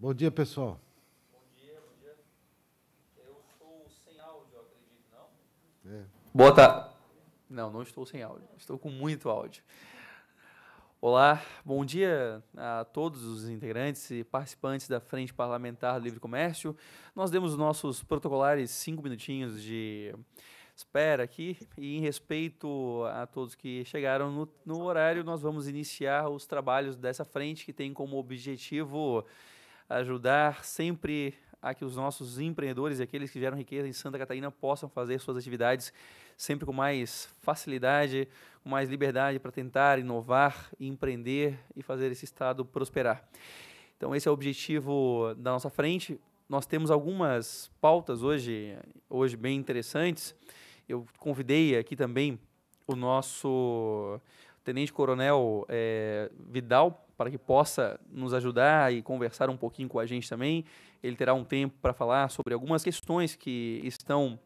Bom dia, pessoal. Bom dia, bom dia. Eu estou sem áudio, acredito, não? É. Boa tarde. Não, não estou sem áudio. Estou com muito áudio. Olá, bom dia a todos os integrantes e participantes da Frente Parlamentar do Livre Comércio. Nós demos nossos protocolares cinco minutinhos de espera aqui e em respeito a todos que chegaram no, no horário, nós vamos iniciar os trabalhos dessa frente que tem como objetivo ajudar sempre a que os nossos empreendedores e aqueles que geram riqueza em Santa Catarina possam fazer suas atividades sempre com mais facilidade, com mais liberdade para tentar inovar, empreender e fazer esse estado prosperar. Então esse é o objetivo da nossa frente. Nós temos algumas pautas hoje, hoje bem interessantes. Eu convidei aqui também o nosso tenente coronel é, Vidal para que possa nos ajudar e conversar um pouquinho com a gente também. Ele terá um tempo para falar sobre algumas questões que estão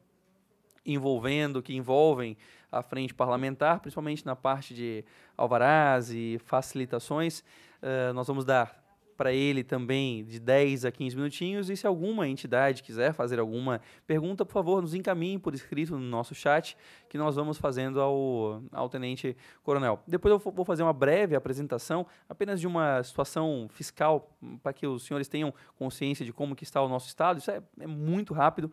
envolvendo, que envolvem a frente parlamentar, principalmente na parte de alvarás e facilitações. Uh, nós vamos dar para ele também de 10 a 15 minutinhos. E se alguma entidade quiser fazer alguma pergunta, por favor, nos encaminhe por escrito no nosso chat, que nós vamos fazendo ao, ao Tenente Coronel. Depois eu vou fazer uma breve apresentação, apenas de uma situação fiscal, para que os senhores tenham consciência de como que está o nosso Estado. Isso é, é muito rápido.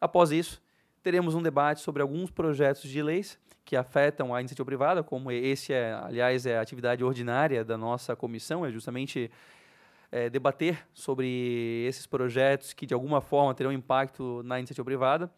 Após isso, teremos um debate sobre alguns projetos de leis que afetam a iniciativa privada, como esse, é, aliás, é a atividade ordinária da nossa comissão, é justamente é, debater sobre esses projetos que de alguma forma terão impacto na iniciativa privada.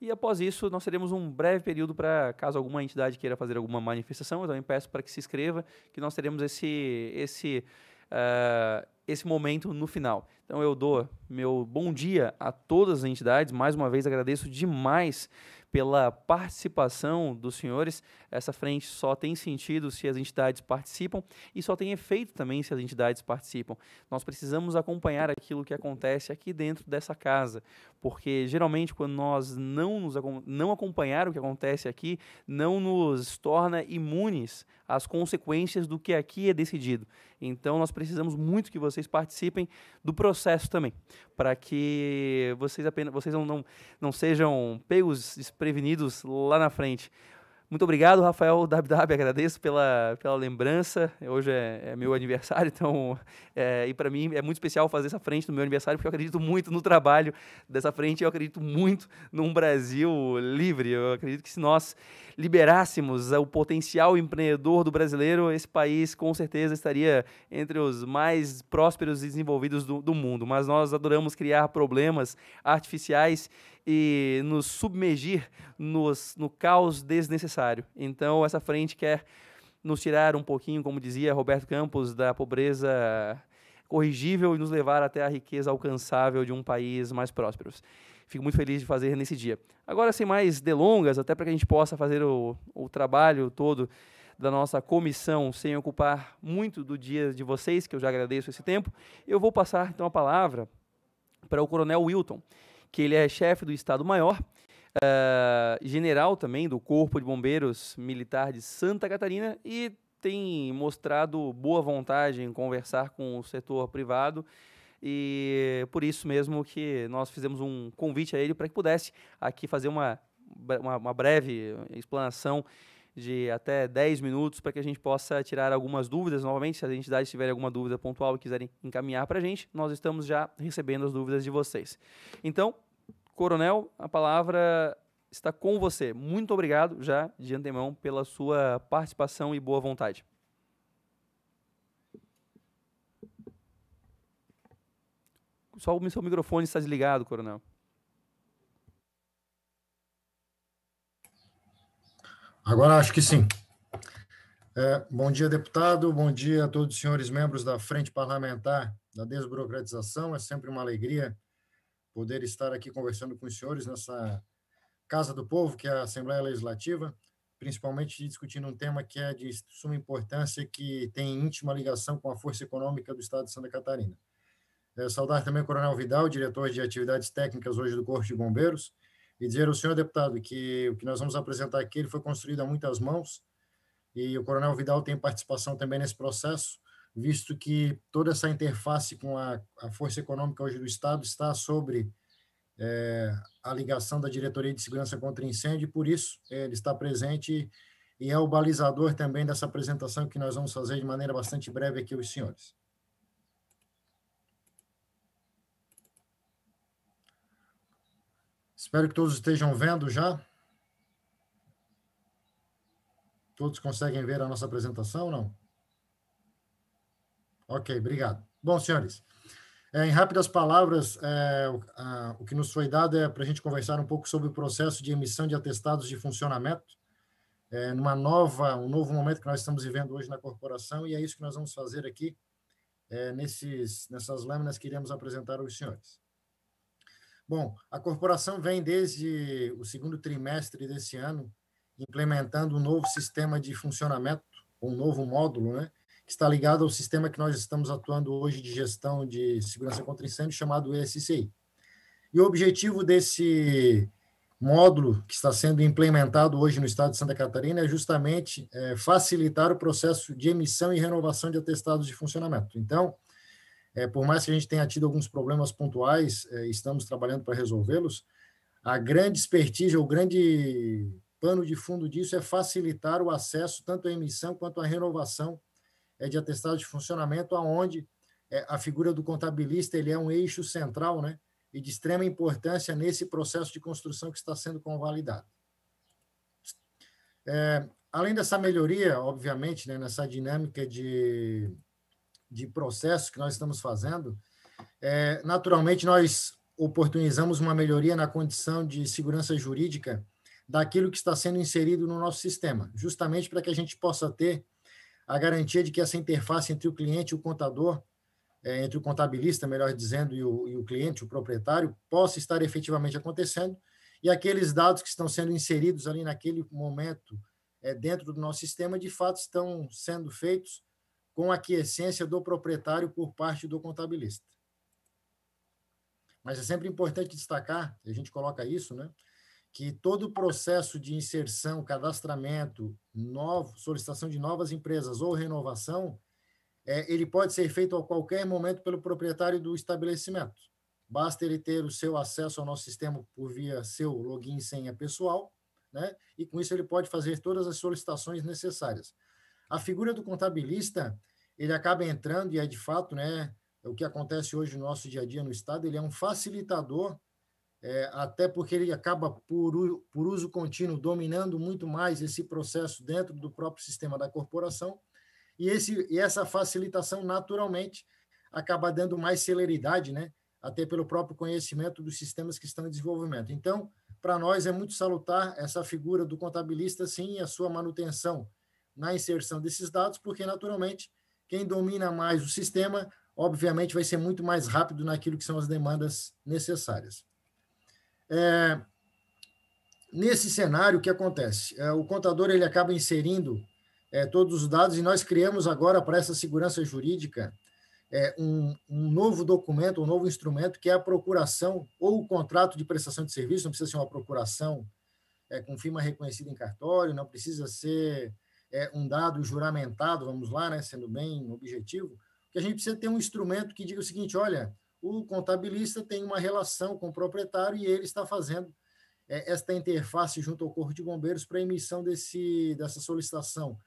E após isso, nós teremos um breve período para, caso alguma entidade queira fazer alguma manifestação, eu também peço para que se inscreva, que nós teremos esse, esse, uh, esse momento no final. Então eu dou meu bom dia a todas as entidades, mais uma vez agradeço demais pela participação dos senhores. Essa frente só tem sentido se as entidades participam e só tem efeito também se as entidades participam. Nós precisamos acompanhar aquilo que acontece aqui dentro dessa casa, porque geralmente quando nós não nos não acompanhar o que acontece aqui, não nos torna imunes às consequências do que aqui é decidido. Então nós precisamos muito que vocês participem do processo também, para que vocês apenas vocês não, não, não sejam pegos desprevenidos lá na frente. Muito obrigado, Rafael WW, agradeço pela, pela lembrança. Hoje é, é meu aniversário, então, é, e para mim é muito especial fazer essa frente no meu aniversário, porque eu acredito muito no trabalho dessa frente, eu acredito muito num Brasil livre. Eu acredito que se nós liberássemos é, o potencial empreendedor do brasileiro, esse país com certeza estaria entre os mais prósperos e desenvolvidos do, do mundo. Mas nós adoramos criar problemas artificiais e nos submergir nos, no caos desnecessário. Então, essa frente quer nos tirar um pouquinho, como dizia Roberto Campos, da pobreza corrigível e nos levar até a riqueza alcançável de um país mais próspero. Fico muito feliz de fazer nesse dia. Agora, sem mais delongas, até para que a gente possa fazer o, o trabalho todo da nossa comissão sem ocupar muito do dia de vocês, que eu já agradeço esse tempo, eu vou passar então a palavra para o Coronel Wilton que ele é chefe do Estado-Maior, uh, eh, general também do Corpo de Bombeiros Militar de Santa Catarina e tem mostrado boa vontade em conversar com o setor privado e por isso mesmo que nós fizemos um convite a ele para que pudesse aqui fazer uma, uma, uma breve explanação de até 10 minutos para que a gente possa tirar algumas dúvidas. Novamente, se as entidades tiverem alguma dúvida pontual e quiserem encaminhar para a gente, nós estamos já recebendo as dúvidas de vocês. Então, Coronel, a palavra está com você. Muito obrigado já de antemão pela sua participação e boa vontade. Só o seu microfone está desligado, Coronel. Agora acho que sim. É, bom dia, deputado. Bom dia a todos os senhores membros da Frente Parlamentar da Desburocratização. É sempre uma alegria poder estar aqui conversando com os senhores nessa Casa do Povo, que é a Assembleia Legislativa, principalmente discutindo um tema que é de suma importância e que tem íntima ligação com a força econômica do Estado de Santa Catarina. É, saudar também o Coronel Vidal, diretor de atividades técnicas hoje do Corpo de Bombeiros, e dizer ao senhor deputado que o que nós vamos apresentar aqui ele foi construído a muitas mãos e o Coronel Vidal tem participação também nesse processo, visto que toda essa interface com a, a força econômica hoje do Estado está sobre é, a ligação da Diretoria de Segurança contra Incêndio, e por isso ele está presente e é o balizador também dessa apresentação que nós vamos fazer de maneira bastante breve aqui os senhores. Espero que todos estejam vendo já. Todos conseguem ver a nossa apresentação, não? Ok, obrigado. Bom, senhores, é, em rápidas palavras, é, o, a, o que nos foi dado é para a gente conversar um pouco sobre o processo de emissão de atestados de funcionamento, é, numa nova, um novo momento que nós estamos vivendo hoje na corporação, e é isso que nós vamos fazer aqui, é, nesses, nessas lâminas que iremos apresentar aos senhores. Bom, a corporação vem desde o segundo trimestre desse ano implementando um novo sistema de funcionamento, um novo módulo, né, que está ligado ao sistema que nós estamos atuando hoje de gestão de segurança contra incêndio, chamado ESCI. E o objetivo desse módulo que está sendo implementado hoje no estado de Santa Catarina é justamente é, facilitar o processo de emissão e renovação de atestados de funcionamento. Então, é, por mais que a gente tenha tido alguns problemas pontuais, é, estamos trabalhando para resolvê-los. A grande expertise, o grande pano de fundo disso é facilitar o acesso tanto à emissão quanto à renovação é, de atestados de funcionamento, aonde é, a figura do contabilista ele é um eixo central, né, e de extrema importância nesse processo de construção que está sendo convalidado. É, além dessa melhoria, obviamente, né, nessa dinâmica de de processos que nós estamos fazendo, é, naturalmente nós oportunizamos uma melhoria na condição de segurança jurídica daquilo que está sendo inserido no nosso sistema, justamente para que a gente possa ter a garantia de que essa interface entre o cliente e o contador, é, entre o contabilista, melhor dizendo, e o, e o cliente, o proprietário, possa estar efetivamente acontecendo e aqueles dados que estão sendo inseridos ali naquele momento é, dentro do nosso sistema, de fato, estão sendo feitos com a quiescência do proprietário por parte do contabilista. Mas é sempre importante destacar, a gente coloca isso, né? que todo o processo de inserção, cadastramento, novo, solicitação de novas empresas ou renovação, é, ele pode ser feito a qualquer momento pelo proprietário do estabelecimento. Basta ele ter o seu acesso ao nosso sistema por via seu login e senha pessoal, né? e com isso ele pode fazer todas as solicitações necessárias a figura do contabilista, ele acaba entrando e é de fato, né, é o que acontece hoje no nosso dia a dia no Estado, ele é um facilitador, é, até porque ele acaba, por, por uso contínuo, dominando muito mais esse processo dentro do próprio sistema da corporação, e, esse, e essa facilitação, naturalmente, acaba dando mais celeridade, né, até pelo próprio conhecimento dos sistemas que estão em desenvolvimento. Então, para nós é muito salutar essa figura do contabilista, sim, a sua manutenção na inserção desses dados, porque naturalmente quem domina mais o sistema, obviamente, vai ser muito mais rápido naquilo que são as demandas necessárias. É, nesse cenário, o que acontece? É, o contador ele acaba inserindo é, todos os dados e nós criamos agora para essa segurança jurídica é, um, um, novo documento, um novo instrumento que é a procuração ou o contrato de prestação de serviço. Não precisa ser uma procuração é, com firma reconhecida em cartório, não precisa ser é, um dado juramentado, vamos lá, né, sendo bem objetivo, que a gente precisa ter um instrumento que diga o seguinte: olha, o contabilista tem uma relação com o proprietário e ele está fazendo é, esta interface junto ao Corpo de Bombeiros para emissão desse, dessa solicitação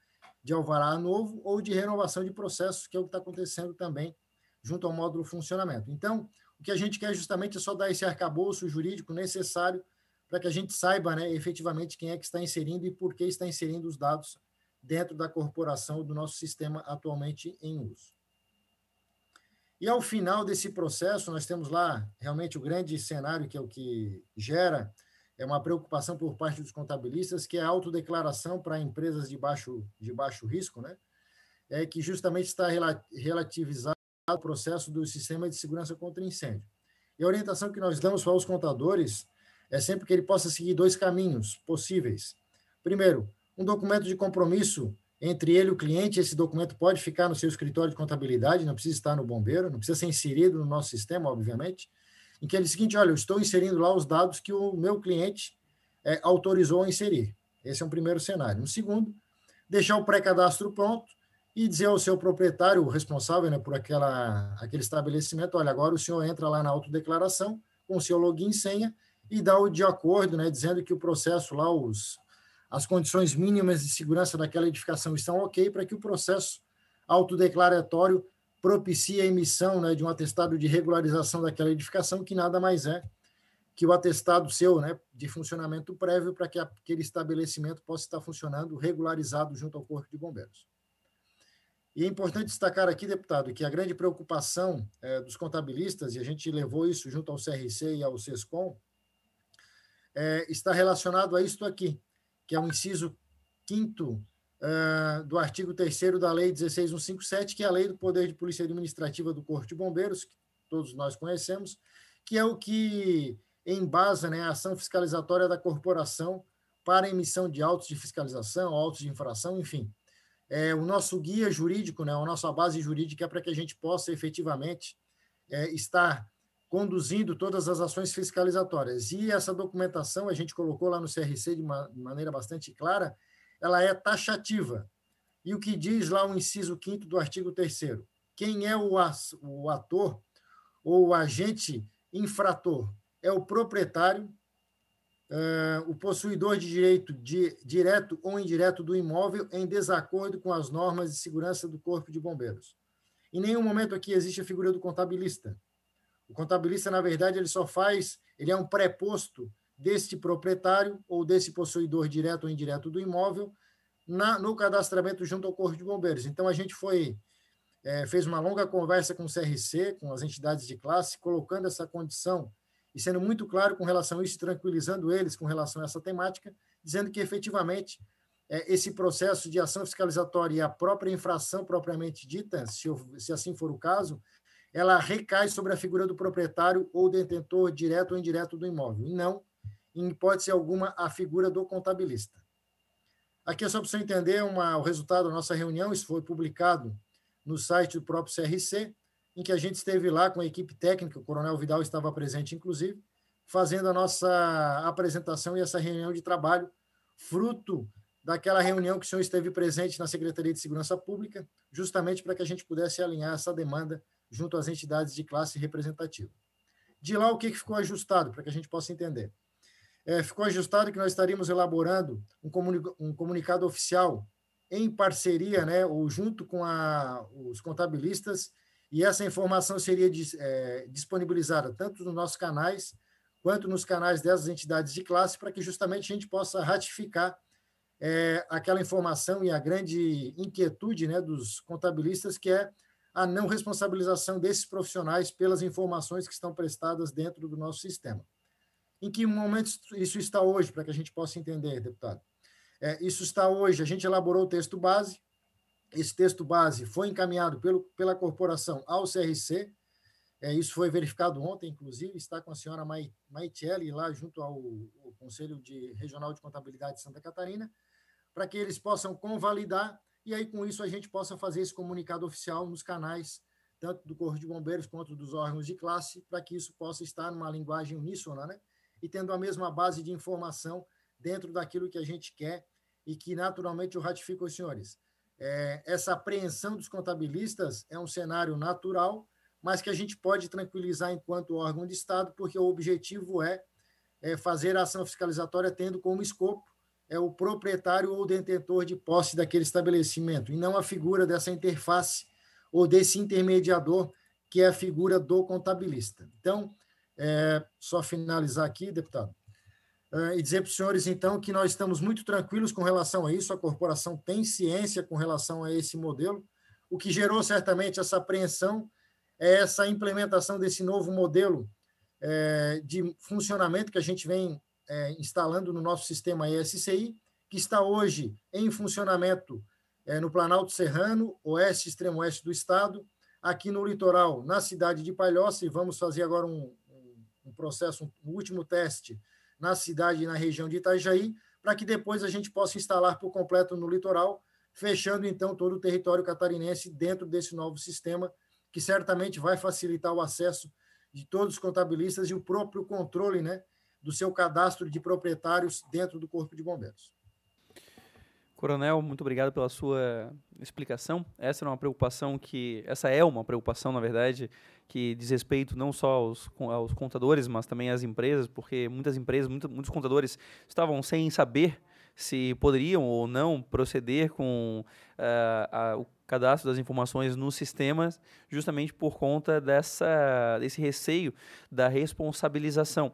de alvará novo ou de renovação de processos, que é o que está acontecendo também junto ao módulo funcionamento. Então, o que a gente quer justamente é só dar esse arcabouço jurídico necessário para que a gente saiba né, efetivamente quem é que está inserindo e por que está inserindo os dados dentro da corporação do nosso sistema atualmente em uso. E ao final desse processo, nós temos lá realmente o grande cenário que é o que gera é uma preocupação por parte dos contabilistas, que é a autodeclaração para empresas de baixo, de baixo risco, né? é que justamente está relativizado ao processo do sistema de segurança contra incêndio. E a orientação que nós damos para os contadores é sempre que ele possa seguir dois caminhos possíveis. Primeiro, um documento de compromisso entre ele e o cliente. Esse documento pode ficar no seu escritório de contabilidade, não precisa estar no bombeiro, não precisa ser inserido no nosso sistema, obviamente. Em que ele diz o seguinte: olha, eu estou inserindo lá os dados que o meu cliente é, autorizou a inserir. Esse é um primeiro cenário. Um segundo, deixar o pré-cadastro pronto e dizer ao seu proprietário, o responsável né, por aquela, aquele estabelecimento: olha, agora o senhor entra lá na autodeclaração com o seu login e senha e dá o de acordo, né, dizendo que o processo lá, os, as condições mínimas de segurança daquela edificação estão ok para que o processo autodeclaratório propicie a emissão né, de um atestado de regularização daquela edificação, que nada mais é que o atestado seu né, de funcionamento prévio para que aquele estabelecimento possa estar funcionando regularizado junto ao Corpo de Bombeiros. E é importante destacar aqui, deputado, que a grande preocupação é, dos contabilistas, e a gente levou isso junto ao CRC e ao SESCOM, é, está relacionado a isto aqui, que é o inciso 5 uh, ah, do artigo 3 da Lei 16157, que é a Lei do Poder de Polícia Administrativa do Corpo de Bombeiros, que todos nós conhecemos, que é o que embasa né, a ação fiscalizatória da corporação para emissão de autos de fiscalização, autos de infração, enfim. É, o nosso guia jurídico, né, a nossa base jurídica é para que a gente possa efetivamente é, estar conduzindo todas as ações fiscalizatórias. E essa documentação, a gente colocou lá no CRC de, uma, maneira bastante clara, ela é taxativa. E o que diz lá o inciso 5 do artigo 3 Quem é o, ator ou o agente infrator? É o proprietário, eh, o possuidor de direito de, direto ou indireto do imóvel em desacordo com as normas de segurança do Corpo de Bombeiros. Em nenhum momento aqui existe a figura do contabilista. O contabilista, na verdade, ele só faz, ele é um preposto deste proprietário ou desse possuidor direto ou indireto do imóvel na, no cadastramento junto ao Corpo de Bombeiros. Então, a gente foi é, fez uma longa conversa com o CRC, com as entidades de classe, colocando essa condição e sendo muito claro com relação a isso, tranquilizando eles com relação a essa temática, dizendo que efetivamente é, esse processo de ação fiscalizatória e a própria infração propriamente dita, se, se assim for o caso, ela recai sobre a figura do proprietário ou detentor direto ou indireto do imóvel, e não, em hipótese alguma, a figura do contabilista. Aqui é só para você entender uma, o resultado da nossa reunião, isso foi publicado no site do próprio CRC, em que a gente esteve lá com a equipe técnica, o Coronel Vidal estava presente, inclusive, fazendo a nossa apresentação e essa reunião de trabalho, fruto daquela reunião que o senhor esteve presente na Secretaria de Segurança Pública, justamente para que a gente pudesse alinhar essa demanda junto às entidades de classe representativa. De lá, o que ficou ajustado, para que a gente possa entender? É, ficou ajustado que nós estaríamos elaborando um, comunicado, um comunicado oficial em parceria, né, ou junto com a, os contabilistas, e essa informação seria é, disponibilizada tanto nos nossos canais, quanto nos canais dessas entidades de classe, para que justamente a gente possa ratificar é, aquela informação e a grande inquietude né, dos contabilistas, que é a não responsabilização desses profissionais pelas informações que estão prestadas dentro do nosso sistema. Em que momento isso está hoje, para que a gente possa entender, deputado? É, isso está hoje, a gente elaborou o texto base, esse texto base foi encaminhado pelo, pela corporação ao CRC, é, isso foi verificado ontem, inclusive, está com a senhora Maitelli lá junto ao, ao Conselho de Regional de Contabilidade de Santa Catarina, para que eles possam convalidar e aí com isso a gente possa fazer esse comunicado oficial nos canais, tanto do Corpo de Bombeiros quanto dos órgãos de classe, para que isso possa estar numa linguagem uníssona, né? E tendo a mesma base de informação dentro daquilo que a gente quer e que, naturalmente, eu ratifico os senhores. É, essa apreensão dos contabilistas é um cenário natural, mas que a gente pode tranquilizar enquanto órgão de Estado, porque o objetivo é, é fazer a ação fiscalizatória tendo como escopo é o proprietário ou detentor de posse daquele estabelecimento, e não a figura dessa interface ou desse intermediador, que é a figura do contabilista. Então, é, só finalizar aqui, deputado, é, e dizer para os senhores, então, que nós estamos muito tranquilos com relação a isso, a corporação tem ciência com relação a esse modelo, o que gerou certamente essa apreensão é essa implementação desse novo modelo é, de funcionamento que a gente vem é, instalando no nosso sistema ESCI, que está hoje em funcionamento é, no Planalto Serrano, oeste, extremo oeste do estado, aqui no litoral, na cidade de Palhoça, e vamos fazer agora um, um processo, um último teste na cidade e na região de Itajaí, para que depois a gente possa instalar por completo no litoral, fechando então todo o território catarinense dentro desse novo sistema, que certamente vai facilitar o acesso de todos os contabilistas e o próprio controle, né? do seu cadastro de proprietários dentro do Corpo de Bombeiros. Coronel, muito obrigado pela sua explicação. Essa é uma preocupação que, essa é uma preocupação, na verdade, que diz respeito não só aos, aos contadores, mas também às empresas, porque muitas empresas, muitos, muitos contadores estavam sem saber se poderiam ou não proceder com uh, a, o cadastro das informações nos sistemas, justamente por conta dessa, desse receio da responsabilização.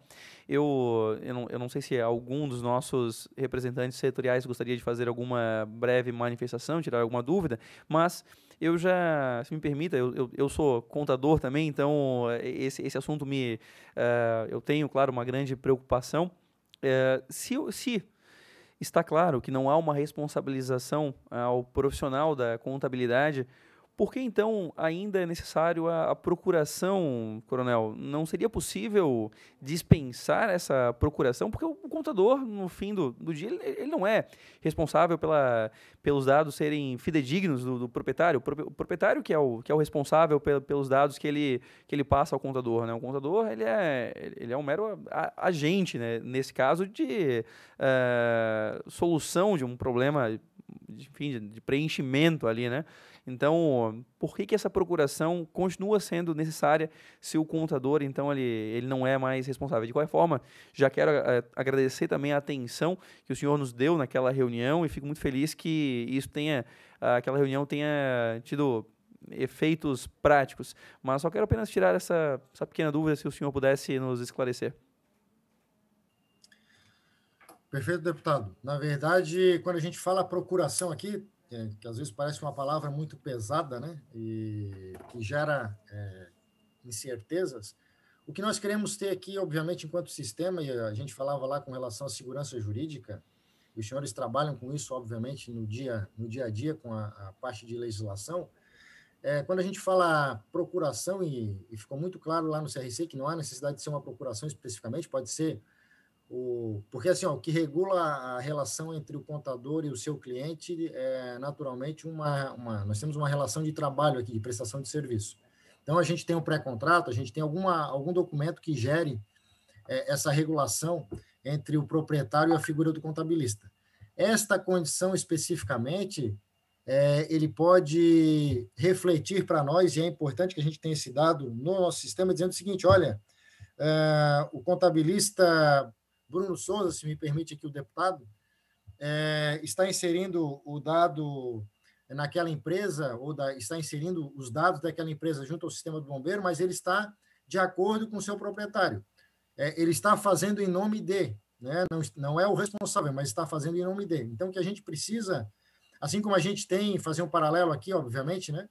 Eu, eu, não, eu não sei se algum dos nossos representantes setoriais gostaria de fazer alguma breve manifestação, tirar alguma dúvida, mas eu já, se me permita, eu, eu, eu, sou contador também, então eh, esse, esse assunto me. Uh, eu tenho, claro, uma grande preocupação. Uh, se, se Está claro que não há uma responsabilização ao profissional da contabilidade por que então ainda é necessário a, a, procuração, coronel? Não seria possível dispensar essa procuração? Porque o, contador, no fim do, do dia, ele, ele, não é responsável pela, pelos dados serem fidedignos do, do proprietário. O proprietário que é o, que é o responsável pe, pelos dados que ele, que ele passa ao contador. Né? O contador ele é, ele é um mero agente, né? nesse caso, de uh, solução de um problema enfim, de preenchimento ali, né? Então, por que, que essa procuração continua sendo necessária se o contador, então, ele, ele não é mais responsável? De qualquer forma, já quero eh, agradecer também a atenção que o senhor nos deu naquela reunião e fico muito feliz que isso tenha, aquela reunião tenha tido efeitos práticos. Mas só quero apenas tirar essa, essa pequena dúvida, se o senhor pudesse nos esclarecer. Perfeito, deputado. Na verdade, quando a gente fala procuração aqui, é, que às vezes parece uma palavra muito pesada, né? E que gera é, incertezas. O que nós queremos ter aqui, obviamente, enquanto sistema, e a gente falava lá com relação à segurança jurídica, e os senhores trabalham com isso, obviamente, no dia, no dia a dia, com a, a parte de legislação. É, quando a gente fala procuração, e, e ficou muito claro lá no CRC que não há necessidade de ser uma procuração especificamente, pode ser o, porque assim, ó, o que regula a relação entre o contador e o seu cliente é naturalmente uma, uma nós temos uma relação de trabalho aqui, de prestação de serviço. Então a gente tem um pré-contrato, a gente tem alguma, algum documento que gere é, essa regulação entre o proprietário e a figura do contabilista. Esta condição especificamente, é, ele pode refletir para nós, e é importante que a gente tenha esse dado no nosso sistema, dizendo o seguinte: olha, é, o contabilista Bruno Souza, se me permite aqui o deputado, é, está inserindo o dado naquela empresa, ou da, está inserindo os dados daquela empresa junto ao sistema do bombeiro, mas ele está de acordo com o seu proprietário. É, ele está fazendo em nome de, né? não, não é o responsável, mas está fazendo em nome de. Então, o que a gente precisa, assim como a gente tem, fazer um paralelo aqui, obviamente, né?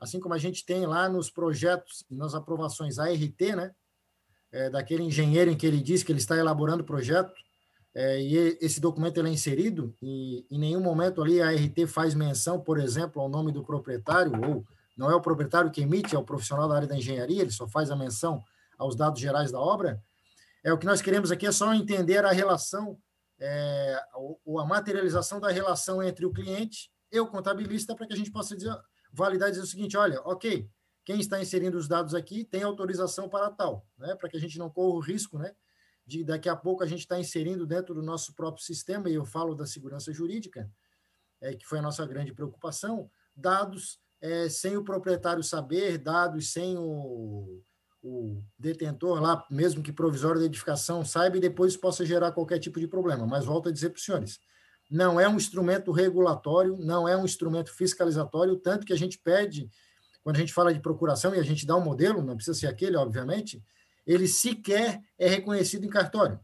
assim como a gente tem lá nos projetos, nas aprovações ART, né? é, daquele engenheiro em que ele diz que ele está elaborando o projeto, é, e esse documento ele é inserido, e em nenhum momento ali a RT faz menção, por exemplo, ao nome do proprietário, ou não é o proprietário que emite, é o profissional da área da engenharia, ele só faz a menção aos dados gerais da obra. É o que nós queremos aqui é só entender a relação é, ou, a materialização da relação entre o cliente e o contabilista para que a gente possa dizer, validar e dizer o seguinte, olha, ok, quem está inserindo os dados aqui tem autorização para tal, né? para que a gente não corra o risco né? de daqui a pouco a gente estar tá inserindo dentro do nosso próprio sistema, e eu falo da segurança jurídica, é, que foi a nossa grande preocupação, dados é, sem o proprietário saber, dados sem o, o detentor lá, mesmo que provisório de edificação, saiba e depois possa gerar qualquer tipo de problema. Mas volto a dizer para os senhores, não é um instrumento regulatório, não é um instrumento fiscalizatório, tanto que a gente pede quando a gente fala de procuração e a gente dá um modelo, não precisa ser aquele, obviamente, ele sequer é reconhecido em cartório.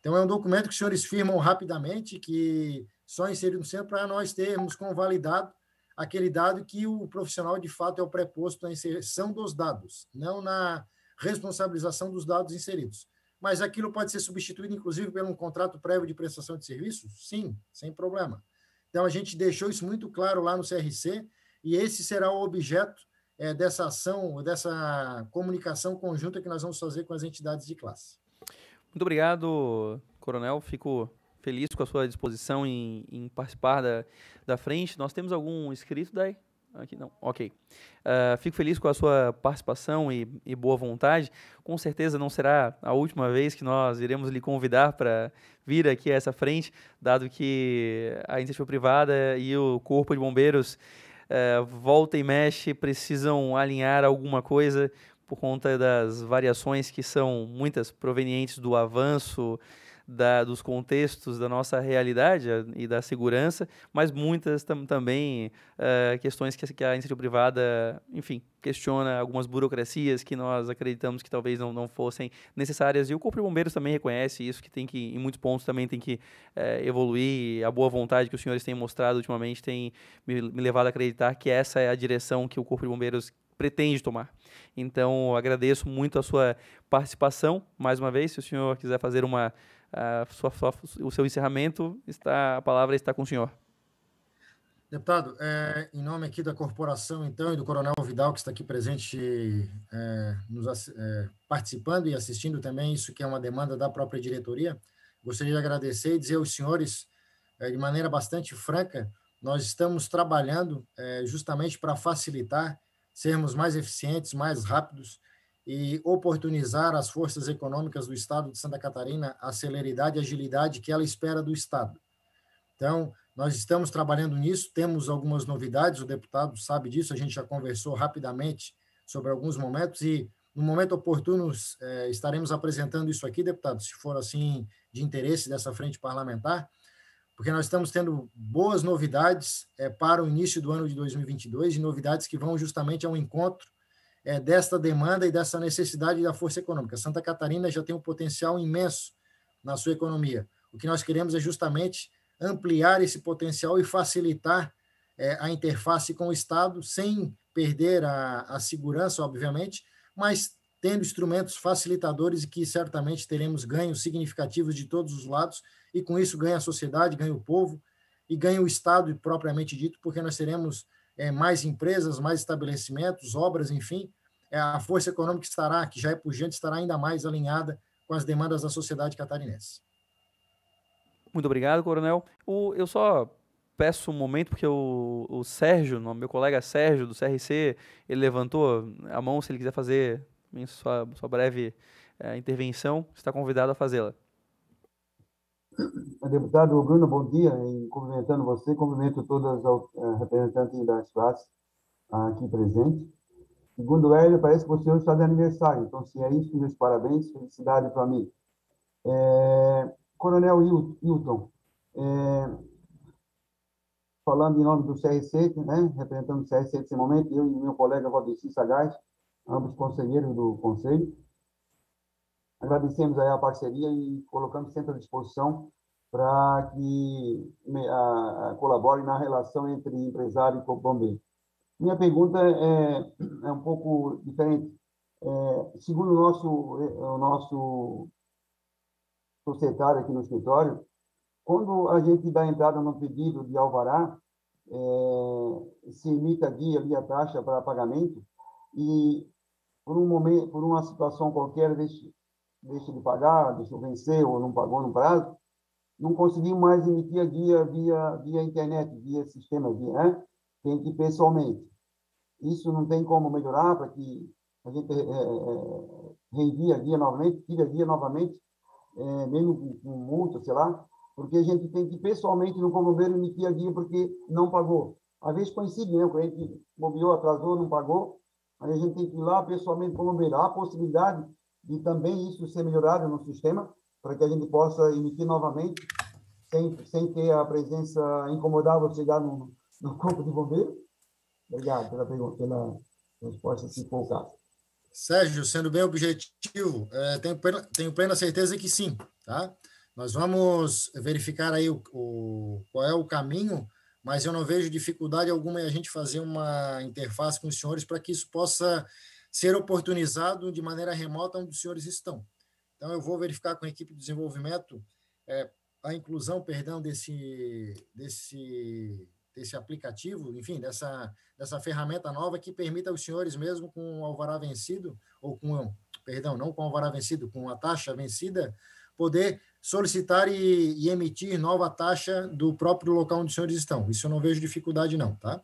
Então, é um documento que os senhores firmam rapidamente, que só inserido no centro para nós termos convalidado aquele dado que o profissional, de fato, é o preposto na inserção dos dados, não na responsabilização dos dados inseridos. Mas aquilo pode ser substituído, inclusive, por um contrato prévio de prestação de serviços Sim, sem problema. Então, a gente deixou isso muito claro lá no CRC, e esse será o objeto é, dessa ação, dessa comunicação conjunta que nós vamos fazer com as entidades de classe. Muito obrigado, Coronel. Fico feliz com a sua disposição em, em participar da, da frente. Nós temos algum inscrito daí? Aqui não, ok. Uh, fico feliz com a sua participação e, e, boa vontade. Com certeza não será a última vez que nós iremos lhe convidar para vir aqui a essa frente, dado que a iniciativa privada e o Corpo de Bombeiros eh, volta e mexe, precisam alinhar alguma coisa por conta das variações que são muitas provenientes do avanço da, dos contextos da nossa realidade eh, e da segurança, mas muitas tam, também uh, questões que, que, a iniciativa privada, enfim, questiona algumas burocracias que nós acreditamos que talvez não, não fossem necessárias. E o Corpo de Bombeiros também reconhece isso, que tem que, em muitos pontos, também tem que uh, evoluir. A boa vontade que os senhores têm mostrado ultimamente tem me, me levado a acreditar que essa é a direção que o Corpo de Bombeiros pretende tomar. Então, agradeço muito a sua participação. Mais uma vez, se o senhor quiser fazer uma a sua, o seu encerramento, está, a palavra está com o senhor. Deputado, é, em nome aqui da corporação, então, e do Coronel Vidal, que está aqui presente, é, nos, é, participando e assistindo também, isso que é uma demanda da própria diretoria, gostaria de agradecer e dizer aos senhores, é, de maneira bastante franca, nós estamos trabalhando é, justamente para facilitar, sermos mais eficientes, mais rápidos e oportunizar às forças econômicas do Estado de Santa Catarina a celeridade e agilidade que ela espera do Estado. Então, nós estamos trabalhando nisso, temos algumas novidades, o deputado sabe disso, a gente já conversou rapidamente sobre alguns momentos e, no momento oportuno, eh, estaremos apresentando isso aqui, deputado, se for assim de interesse dessa frente parlamentar, porque nós estamos tendo boas novidades eh, para o início do ano de 2022 e novidades que vão justamente ao encontro é, desta demanda e dessa necessidade da força econômica. Santa Catarina já tem um potencial imenso na sua economia. O que nós queremos é justamente ampliar esse potencial e facilitar é, a interface com o Estado, sem perder a, a segurança, obviamente, mas tendo instrumentos facilitadores e que certamente teremos ganhos significativos de todos os lados, e com isso ganha a sociedade, ganha o povo e ganha o Estado propriamente dito, porque nós teremos é, mais empresas, mais estabelecimentos, obras, enfim, é, a força econômica que estará, que já é pujante, estará ainda mais alinhada com as demandas da sociedade catarinense. Muito obrigado, Coronel. O, eu só peço um momento, porque o, o Sérgio, meu colega Sérgio, do CRC, ele levantou a mão, se ele quiser fazer sua, sua breve é, intervenção, está convidado a fazê-la. Deputado Bruno, bom dia. cumprimentando você, cumprimento todas as eh, representantes das classes aqui presentes. Segundo Hélio, parece que você hoje está de aniversário. Então, se é isso, meus parabéns, felicidade para mim. É, Coronel Hilton, é, falando em nome do CRC, né, representando o CRC nesse momento, eu e meu colega Valdeci Sagaz, ambos conselheiros do Conselho, Agradecemos a parceria e colocamos sempre à disposição para que a, a, colabore na relação entre empresário e corpo bombeiro. Minha pergunta é, é um pouco diferente. É, segundo o nosso, o nosso societário aqui no escritório, quando a gente dá entrada no pedido de alvará, é, se a guia via taxa para pagamento e por um momento, por uma situação qualquer, deixa de pagar, deixa de vencer ou não pagou no prazo, não conseguiu mais emitir guia via, via internet, via sistema, via, né? tem que ir pessoalmente. Isso não tem como melhorar para que a gente é, eh, a eh, eh, rendia dia novamente, a dia novamente, é, mesmo com, com multa, sei lá, porque a gente tem que ir pessoalmente no bombeiro emitir a dia porque não pagou. Às vezes coincide, né? O cliente bobeou, atrasou, não pagou, aí a gente tem que ir lá pessoalmente com o Há a possibilidade e também isso ser melhorado no sistema para que a gente possa emitir novamente sem, sem ter a presença incomodável chegar no, no corpo de bombeiro? Obrigado pela, pergunta, pela resposta, se assim, for o caso. Sérgio, sendo bem objetivo, é, tenho, plena, tenho plena certeza que sim, tá? Nós vamos verificar aí o, o, qual é o caminho, mas eu não vejo dificuldade alguma em a gente fazer uma interface com os senhores para que isso possa ser oportunizado de maneira remota onde os senhores estão. Então, eu vou verificar com a equipe de desenvolvimento é, a inclusão, perdão, desse, desse, desse aplicativo, enfim, dessa, dessa ferramenta nova que permita aos senhores, mesmo com o alvará vencido, ou com, perdão, não com o alvará vencido, com a taxa vencida, poder solicitar e, e, emitir nova taxa do próprio local onde os senhores estão. Isso eu não vejo dificuldade, não, tá?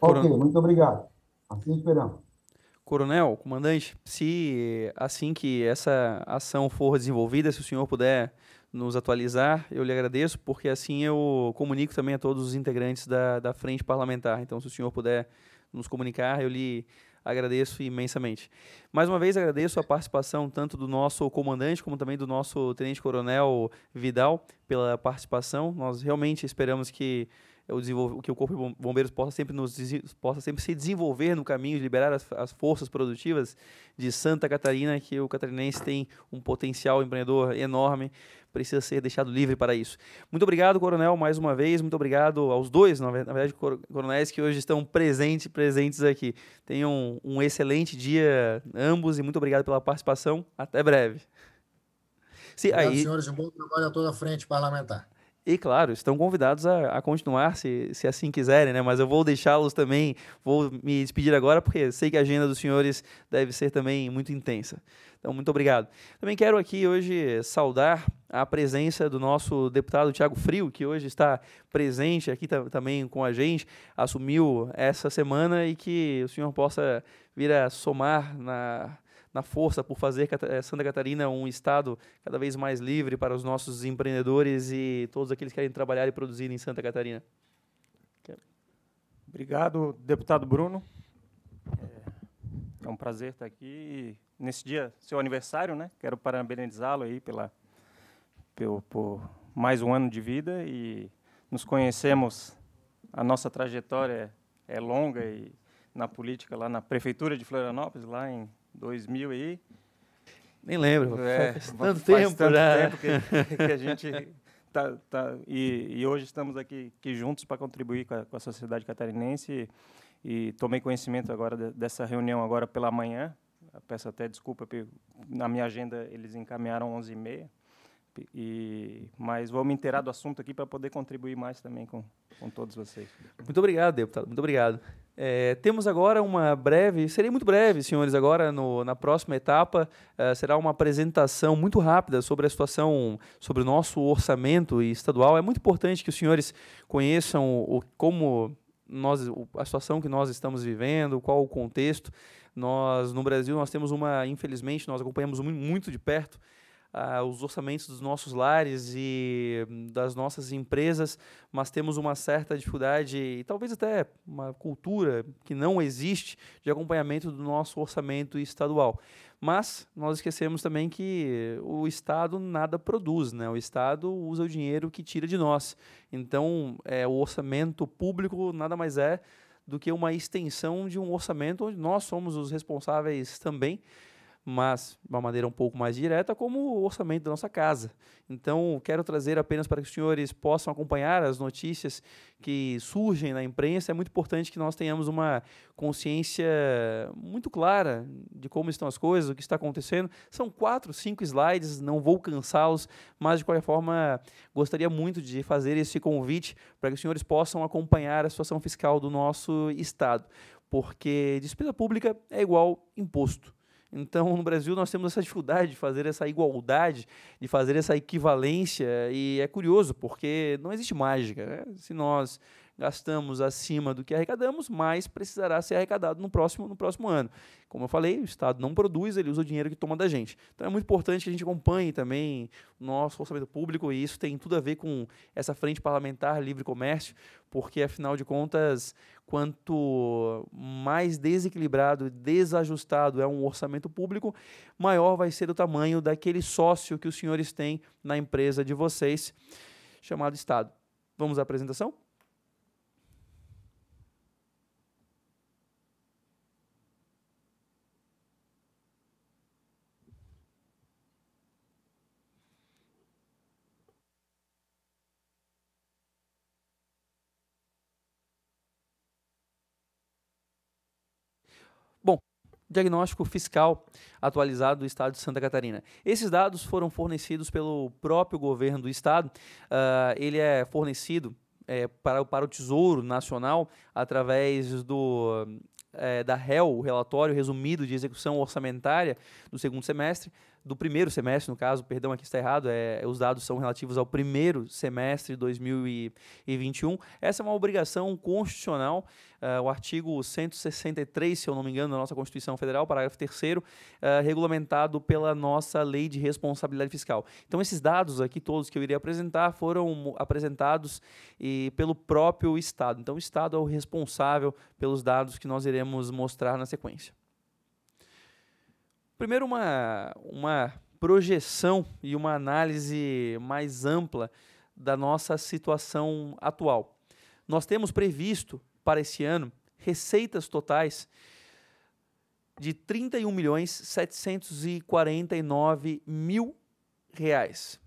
Ok, muito obrigado. Assim esperamos coronel, comandante, se assim que essa ação for desenvolvida, se o senhor puder nos atualizar, eu lhe agradeço, porque assim eu comunico também a todos os integrantes da, da frente parlamentar. Então, se o senhor puder nos comunicar, eu lhe agradeço imensamente. Mais uma vez, agradeço a participação tanto do nosso comandante, como também do nosso tenente-coronel Vidal, pela participação. Nós realmente esperamos que o, que o Corpo de Bombeiros possa sempre, nos, possa sempre se desenvolver no caminho de liberar as, as forças produtivas de Santa Catarina, que o catarinense tem um potencial empreendedor enorme, precisa ser deixado livre para isso. Muito obrigado, Coronel, mais uma vez. Muito obrigado aos dois, na verdade, coronéis que hoje estão presentes, presentes aqui. Tenham um excelente dia, ambos, e muito obrigado pela participação. Até breve. Se, obrigado, aí... senhores. Um bom trabalho a toda a frente parlamentar. E, claro, estão convidados a, a continuar se, se assim quiserem, né? Mas eu vou deixá-los também, vou me despedir agora, porque sei que a agenda dos senhores deve ser também muito intensa. Então, muito obrigado. Também quero aqui hoje saudar a presença do nosso deputado Tiago Frio, que hoje está presente aqui também com a gente, assumiu essa semana e que o senhor possa vir a somar na, na força por fazer eh, Santa Catarina um estado cada vez mais livre para os nossos empreendedores e todos aqueles que querem trabalhar e produzir em Santa Catarina. Obrigado, deputado Bruno. É, é um prazer estar aqui. Nesse dia, seu aniversário, né? Quero parabenizá-lo aí pela, pelo, por mais um ano de vida e nos conhecemos. A nossa trajetória é longa e na política lá na prefeitura de Florianópolis, lá em 2000 e... Nem lembro, é, faz tanto faz tempo tanto Tempo que, que, a gente tá, tá e, e, hoje estamos aqui, aqui juntos para contribuir com a, com a, sociedade catarinense e, e tomei conhecimento agora de, dessa reunião agora pela manhã. Peço até desculpa, na minha agenda eles encaminharam 11h30, e, mas vou me inteirar do assunto aqui para poder contribuir mais também com, com todos vocês. Muito obrigado, deputado. Muito obrigado. É, temos agora uma breve, serei muito breve, senhores, agora no, na próxima etapa uh, será uma apresentação muito rápida sobre a situação, sobre o nosso orçamento estadual. É muito importante que os senhores conheçam o, o como nós, o, a situação que nós estamos vivendo, qual o contexto. Nós, no Brasil, nós temos uma, infelizmente, nós acompanhamos muito de perto ah, os orçamentos dos nossos lares e hum, das nossas empresas, mas temos uma certa dificuldade e talvez até uma cultura que não existe de acompanhamento do nosso orçamento estadual. Mas nós esquecemos também que o Estado nada produz, né? O Estado usa o dinheiro que tira de nós. Então, é, o orçamento público nada mais é do que uma extensão de um orçamento onde nós somos os responsáveis também mas de uma maneira um pouco mais direta, como o orçamento da nossa casa. Então, quero trazer apenas para que os senhores possam acompanhar as notícias que surgem na imprensa. É muito importante que nós tenhamos uma consciência muito clara de como estão as coisas, o que está acontecendo. São quatro, cinco slides, não vou cansá-los, mas de qualquer forma, gostaria muito de fazer esse convite para que os senhores possam acompanhar a situação fiscal do nosso Estado porque despesa pública é igual imposto. Então, no Brasil, nós temos essa dificuldade de fazer essa igualdade, de fazer essa equivalência, e é curioso, porque não existe mágica. Né? Se nós gastamos acima do que arrecadamos, mais precisará ser arrecadado no próximo, no próximo ano. Como eu falei, o Estado não produz, ele usa o dinheiro que toma da gente. Então é muito importante que a gente acompanhe também o nosso orçamento público, e isso tem tudo a ver com essa frente parlamentar livre comércio, porque afinal de contas, quanto mais desequilibrado, desajustado é um orçamento público, maior vai ser o tamanho daquele sócio que os senhores têm na empresa de vocês, chamado Estado. Vamos à apresentação? diagnóstico fiscal atualizado do estado de Santa Catarina. Esses dados foram fornecidos pelo próprio governo do estado, uh, ele é fornecido é, para, para o Tesouro Nacional através do. É, da REL, o relatório resumido de execução orçamentária do segundo semestre, do primeiro semestre, no caso, perdão, aqui está errado, é, os dados são relativos ao primeiro semestre de 2021. Essa é uma obrigação constitucional, uh, o artigo 163, se eu não me engano, da nossa Constituição Federal, parágrafo 3, uh, eh, regulamentado pela nossa Lei de Responsabilidade Fiscal. Então, esses dados aqui, todos que eu irei apresentar, foram apresentados e, pelo próprio Estado. Então, o Estado é o responsável pelos dados que nós iremos mostrar na sequência. Primeiro, uma, uma projeção e uma análise mais ampla da nossa situação atual. Nós temos previsto para esse ano receitas totais de 31 milhões 749 mil reais.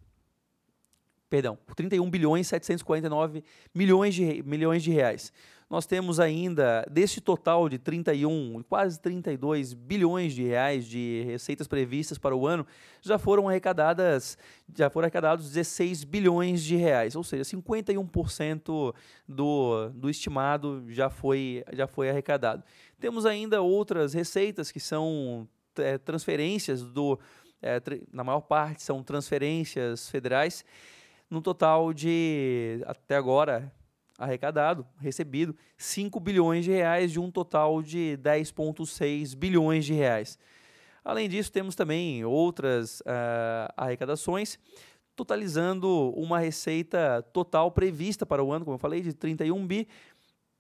Perdão, 31 bilhões 749 milhões de, milhões de reais nós temos ainda, desse total de 31, quase 32 bilhões de reais de receitas previstas para o ano, já foram arrecadadas, já foram arrecadados 16 bilhões de reais, ou seja, 51% do, do estimado já foi, já foi arrecadado. Temos ainda outras receitas que são é, transferências do, é, na maior parte são transferências federais, no total de até agora arrecadado, recebido, 5 bilhões de reais de um total de 10,6 bilhões de reais. Além disso, temos também outras uh, arrecadações, totalizando uma receita total prevista para o ano, como eu falei, de 31 bi,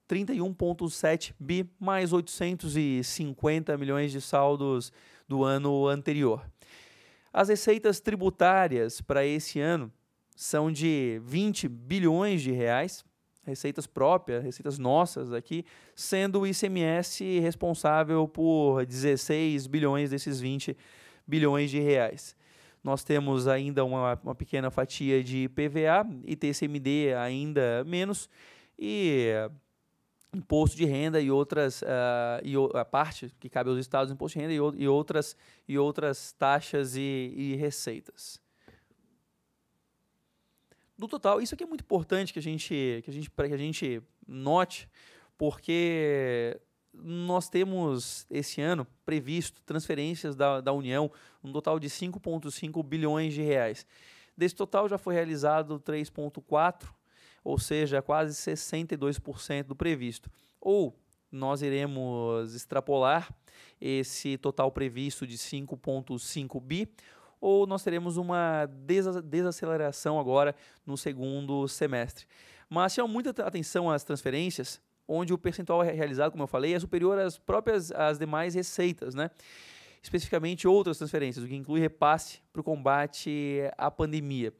31,7 bi, mais 850 milhões de saldos do ano anterior. As receitas tributárias para esse ano são de 20 bilhões de reais, receitas próprias, receitas nossas aqui, sendo o ICMS responsável por 16 bilhões desses 20 bilhões de reais. Nós temos ainda uma, uma pequena fatia de PVA e TCMD ainda menos e imposto de renda e outras uh, e a parte que cabe aos estados imposto de renda e, e outras e outras taxas e, e receitas do total. Isso aqui é muito importante que a gente, que a gente, que a gente note, porque nós temos esse ano previsto transferências da, da União, um total de 5,5 bilhões de reais. Desse total já foi realizado 3,4, ou seja, quase 62% do previsto. Ou nós iremos extrapolar esse total previsto de 5,5 bi ou nós teremos uma desaceleração agora no segundo semestre. Mas chama muita atenção às transferências, onde o percentual realizado, como eu falei, é superior às próprias às demais receitas, né? Especificamente outras transferências, o que inclui repasse para o combate à pandemia.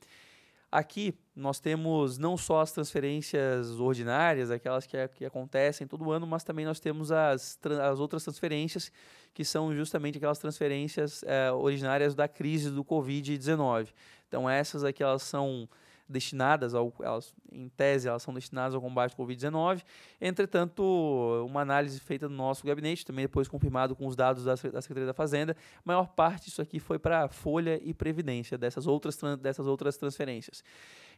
Aqui nós temos não só as transferências ordinárias, aquelas que, é, que acontecem todo ano, mas também nós temos as, as outras transferências, que são justamente aquelas transferências eh, originárias da crise do Covid-19. Então, essas aqui elas são destinadas ao, elas, em tese, elas são destinadas ao combate ao Covid-19. Entretanto, uma análise feita no nosso gabinete, também depois confirmado com os dados da, da Secretaria da Fazenda, maior parte disso aqui foi para Folha e Previdência, dessas outras, dessas outras transferências.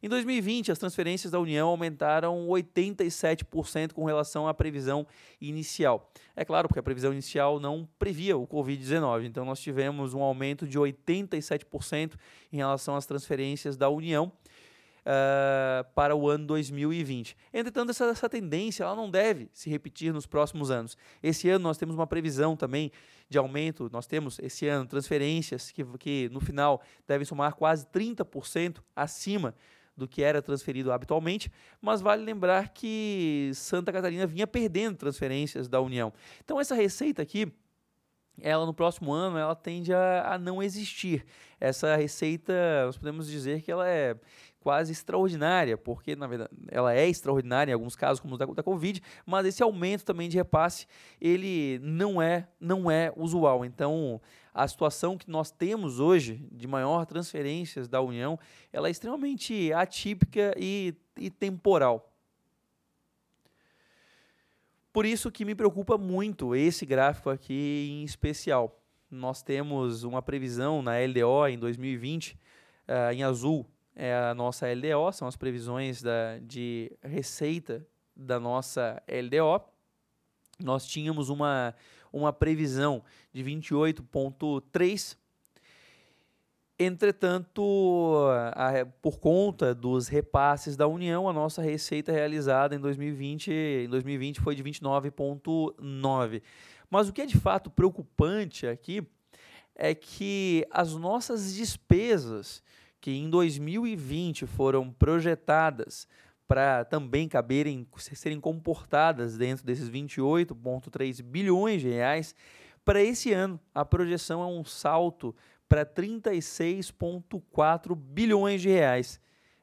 Em 2020, as transferências da União aumentaram 87% com relação à previsão inicial. É claro, porque a previsão inicial não previa o Covid-19, então nós tivemos um aumento de 87% em relação às transferências da União uh, para o ano 2020. Entretanto, essa, essa tendência ela não deve se repetir nos próximos anos. Esse ano nós temos uma previsão também de aumento, nós temos esse ano transferências que, que no final devem somar quase 30% acima do que era transferido habitualmente, mas vale lembrar que Santa Catarina vinha perdendo transferências da União. Então essa receita aqui, ela no próximo ano, ela tende a, a não existir. Essa receita, nós podemos dizer que ela é quase extraordinária, porque na verdade ela é extraordinária em alguns casos, como os da, da Covid, mas esse aumento também de repasse, ele não é, não é usual. Então, a situação que nós temos hoje de maior transferências da União, ela é extremamente atípica e, e temporal. Por isso que me preocupa muito esse gráfico aqui em especial. Nós temos uma previsão na LDO em 2020, uh, eh, em azul, é a nossa LDO, são as previsões da, de receita da nossa LDO. Nós tínhamos uma, uma previsão de 28,3. Entretanto, a, por conta dos repasses da União, a nossa receita realizada em 2020, em 2020 foi de 29,9. Mas o que é de fato preocupante aqui é que as nossas despesas, que em 2020 foram projetadas para também caberem, serem comportadas dentro desses 28,3 bilhões de reais, para esse ano a projeção é um salto para 36,4 bilhões de reais.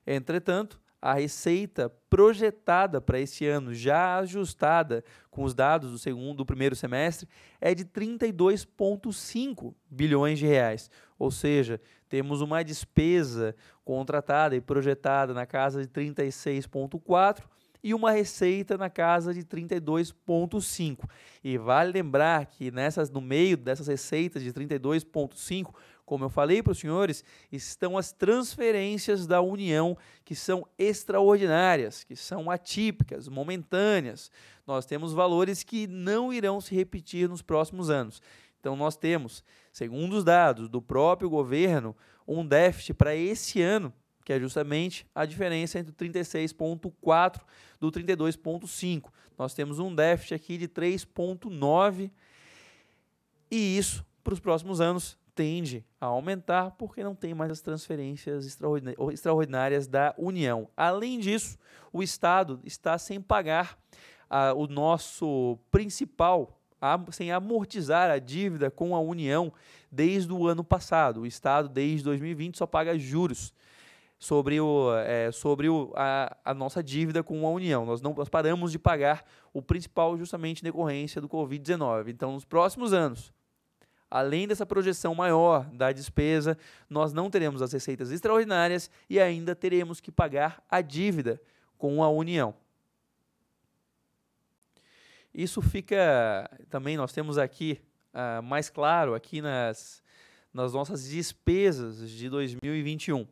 Entretanto, a receita projetada para esse ano, já ajustada com os dados do segundo, do primeiro semestre, é de 32,5 bilhões de reais, ou seja, temos uma despesa contratada e projetada na casa de 36,4 e uma receita na casa de 32,5. E vale lembrar que nessas, no meio dessas receitas de 32,5, como eu falei para os senhores, estão as transferências da União que são extraordinárias, que são atípicas, momentâneas. Nós temos valores que não irão se repetir nos próximos anos. Então, nós temos segundo os dados do próprio governo, um déficit para esse ano, que é justamente a diferença entre 36,4 do 32,5. Nós temos um déficit aqui de 3,9 e isso para os próximos anos tende a aumentar porque não tem mais as transferências extraordinárias da União. Além disso, o Estado está sem pagar ah, o nosso principal sem amortizar a dívida com a União desde o ano passado. O Estado, desde 2020, só paga juros sobre, o, é, sobre o, a, a, nossa dívida com a União. Nós não nós paramos de pagar o principal justamente decorrência do Covid-19. Então, nos próximos anos, além dessa projeção maior da despesa, nós não teremos as receitas extraordinárias e ainda teremos que pagar a dívida com a União. Isso fica também, nós temos aqui uh, mais claro aqui nas, nas nossas despesas de 2021.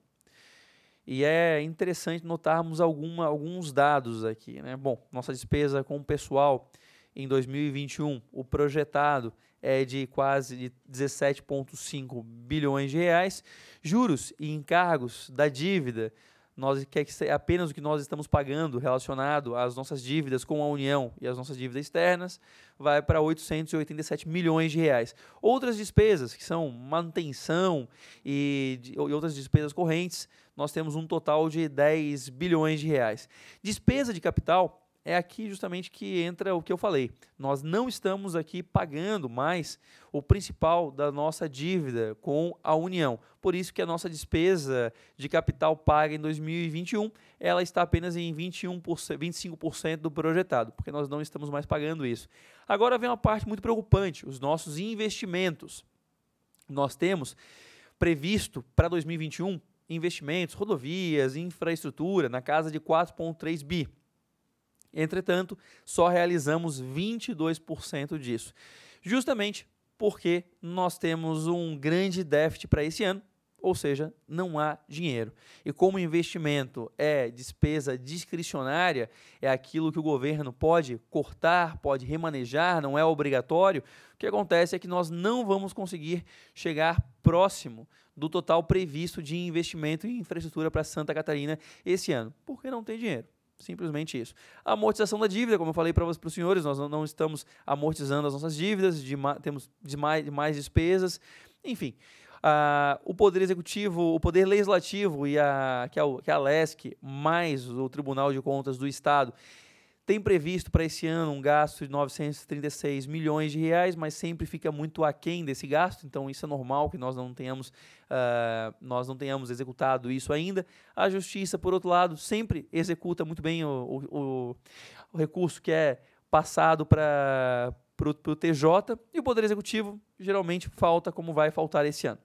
E é interessante notarmos alguma, alguns dados aqui. Né? Bom, nossa despesa com o pessoal em 2021, o projetado é de quase de 17,5 bilhões de reais. Juros e encargos da dívida nós quer que seja apenas o que nós estamos pagando relacionado às nossas dívidas com a União e às nossas dívidas externas vai para 887 milhões de reais. Outras despesas, que são manutenção e, e outras despesas correntes, nós temos um total de 10 bilhões de reais. Despesa de capital é aqui justamente que entra o que eu falei. Nós não estamos aqui pagando mais o principal da nossa dívida com a União. Por isso que a nossa despesa de capital paga em 2021, ela está apenas em 21%, 25% do projetado, porque nós não estamos mais pagando isso. Agora vem uma parte muito preocupante, os nossos investimentos. Nós temos previsto para 2021 investimentos, rodovias, infraestrutura na casa de 4.3 bi. Entretanto, só realizamos 22% disso, justamente porque nós temos um grande déficit para esse ano, ou seja, não há dinheiro. E como investimento é despesa discricionária, é aquilo que o governo pode cortar, pode remanejar, não é obrigatório, o que acontece é que nós não vamos conseguir chegar próximo do total previsto de investimento em infraestrutura para Santa Catarina esse ano, porque não tem dinheiro. Simplesmente isso. A amortização da dívida, como eu falei para os senhores, nós não estamos amortizando as nossas dívidas, de temos de mais, de mais despesas, enfim. Uh, o Poder Executivo, o Poder Legislativo e a, que, a, é que é a LESC, mais o Tribunal de Contas do Estado, tem previsto para esse ano um gasto de 936 milhões de reais, mas sempre fica muito aquém desse gasto, então isso é normal que nós não tenhamos, uh, nós não tenhamos executado isso ainda. A Justiça, por outro lado, sempre executa muito bem o, o, o recurso que é passado para o TJ e o Poder Executivo geralmente falta como vai faltar esse ano.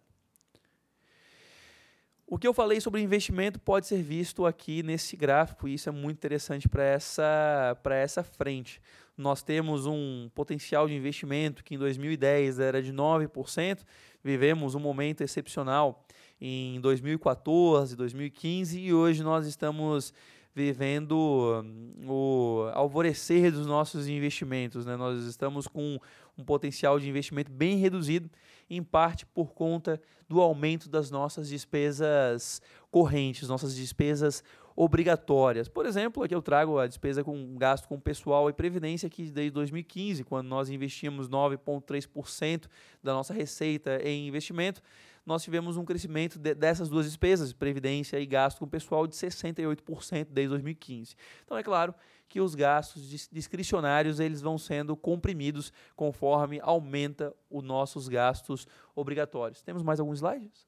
O que eu falei sobre investimento pode ser visto aqui nesse gráfico, e isso é muito interessante para essa, essa frente. Nós temos um potencial de investimento que em 2010 era de 9%, vivemos um momento excepcional em 2014, 2015 e hoje nós estamos vivendo hum, o alvorecer dos nossos investimentos. Né? Nós estamos com um potencial de investimento bem reduzido, em parte por conta do aumento das nossas despesas correntes, nossas despesas obrigatórias. Por exemplo, aqui eu trago a despesa com gasto com pessoal e previdência, que desde 2015, quando nós investimos 9,3% da nossa receita em investimento, nós tivemos um crescimento de, dessas duas despesas, previdência e gasto com pessoal, de 68% desde 2015. Então, é claro que os gastos discricionários eles vão sendo comprimidos conforme aumenta os nossos gastos obrigatórios. Temos mais alguns slides?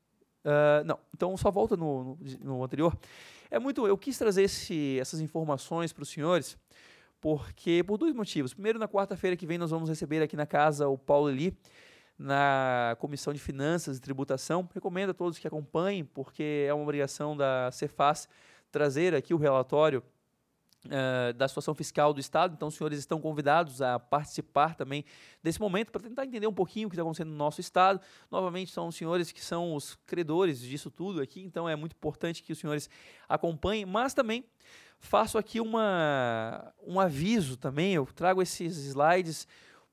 Uh, não, então só volta no, no, no, anterior. É muito, eu quis trazer esse, essas informações para os senhores porque por dois motivos. Primeiro, na quarta-feira que vem nós vamos receber aqui na casa o Paulo Eli na Comissão de Finanças e Tributação. Recomendo a todos que acompanhem, porque é uma obrigação da Cefaz trazer aqui o relatório eh, da situação fiscal do Estado. Então, os senhores estão convidados a participar também desse momento para tentar entender um pouquinho o que está acontecendo no nosso Estado. Novamente, são os senhores que são os credores disso tudo aqui, então é muito importante que os senhores acompanhem, mas também faço aqui uma, um aviso também, eu trago esses slides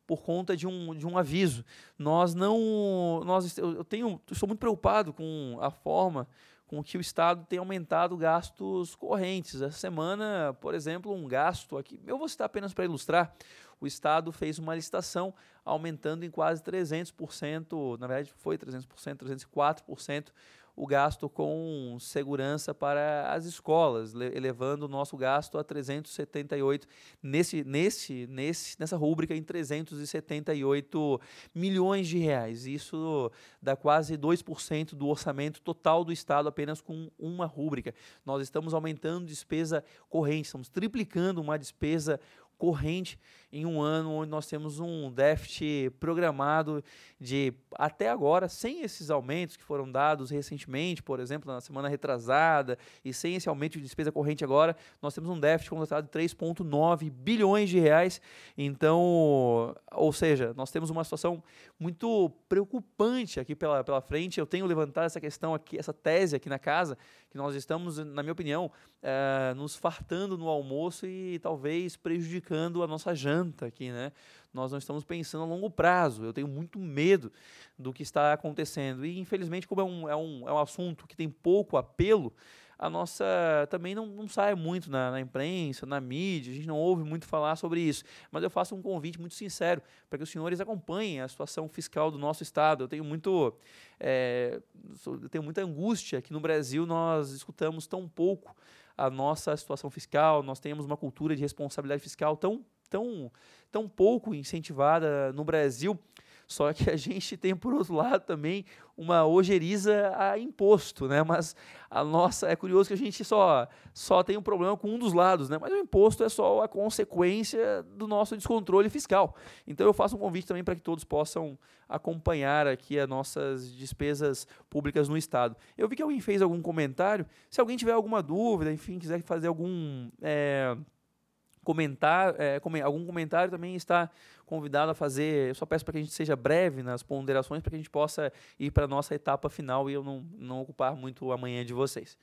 por conta de um, de um aviso. Nós não. Nós, eu tenho. Estou muito preocupado com a forma com que o Estado tem aumentado gastos correntes. Essa semana, por exemplo, um gasto aqui, eu vou citar apenas para ilustrar, o Estado fez uma licitação aumentando em quase 300%, na verdade foi 300%, 304%, o gasto com segurança para as escolas, elevando o nosso gasto a 378 nesse nesse nesse nessa rúbrica em 378 milhões de reais. Isso dá quase 2% do orçamento total do estado apenas com uma rúbrica. Nós estamos aumentando despesa corrente, estamos triplicando uma despesa corrente em um ano onde nós temos um déficit programado de, até agora, sem esses aumentos que foram dados recentemente, por exemplo, na semana retrasada, e sem esse aumento de despesa corrente agora, nós temos um déficit contratado de 3,9 bilhões de reais. Então, ou seja, nós temos uma situação muito preocupante aqui pela, pela frente. Eu tenho levantado essa questão aqui, essa tese aqui na casa, que nós estamos, na minha opinião, é, nos fartando no almoço e talvez prejudicando a nossa janta aqui, né? Nós não estamos pensando a longo prazo. Eu tenho muito medo do que está acontecendo. E, infelizmente, como é um, é um, é um assunto que tem pouco apelo, a nossa também não, não sai muito na, na, imprensa, na mídia, a gente não ouve muito falar sobre isso. Mas eu faço um convite muito sincero para que os senhores acompanhem a situação fiscal do nosso Estado. Eu tenho muito. É, eu tenho muita angústia que no Brasil nós escutamos tão pouco a nossa situação fiscal, nós temos uma cultura de responsabilidade fiscal tão tão, tão pouco incentivada no Brasil. Só que a gente tem, por outro lado, também uma ojeriza a imposto, né? Mas a nossa. É curioso que a gente só, só tem um problema com um dos lados, né? Mas o imposto é só a consequência do nosso descontrole fiscal. Então eu faço um convite também para que todos possam acompanhar aqui as nossas despesas públicas no Estado. Eu vi que alguém fez algum comentário. Se alguém tiver alguma dúvida, enfim, quiser fazer algum. É comentar, é, algum comentário também está convidado a fazer. Eu só peço para que a gente seja breve nas ponderações para que a gente possa ir para a nossa etapa final e eu não, não ocupar muito amanhã de vocês.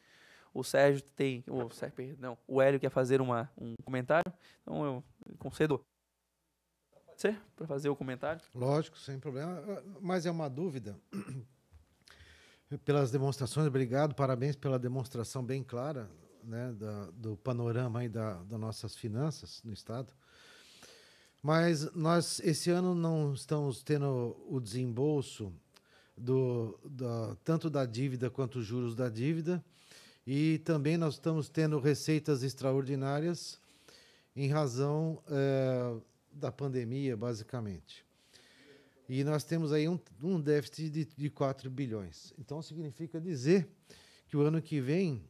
O Sérgio tem. O Sérgio, perdão. O Hélio quer fazer uma, um comentário, então eu concedo. Pode ser? Para fazer o comentário? Lógico, sem problema. Mas é uma dúvida. Pelas demonstrações, obrigado, parabéns pela demonstração bem clara né, da, do panorama aí da, das nossas finanças no Estado. Mas nós, esse ano, não estamos tendo o desembolso do, tanto da dívida quanto os juros da dívida. E também nós estamos tendo receitas extraordinárias em razão é, da pandemia, basicamente. E nós temos aí um, um déficit de, de 4 bilhões. Então, significa dizer que o ano que vem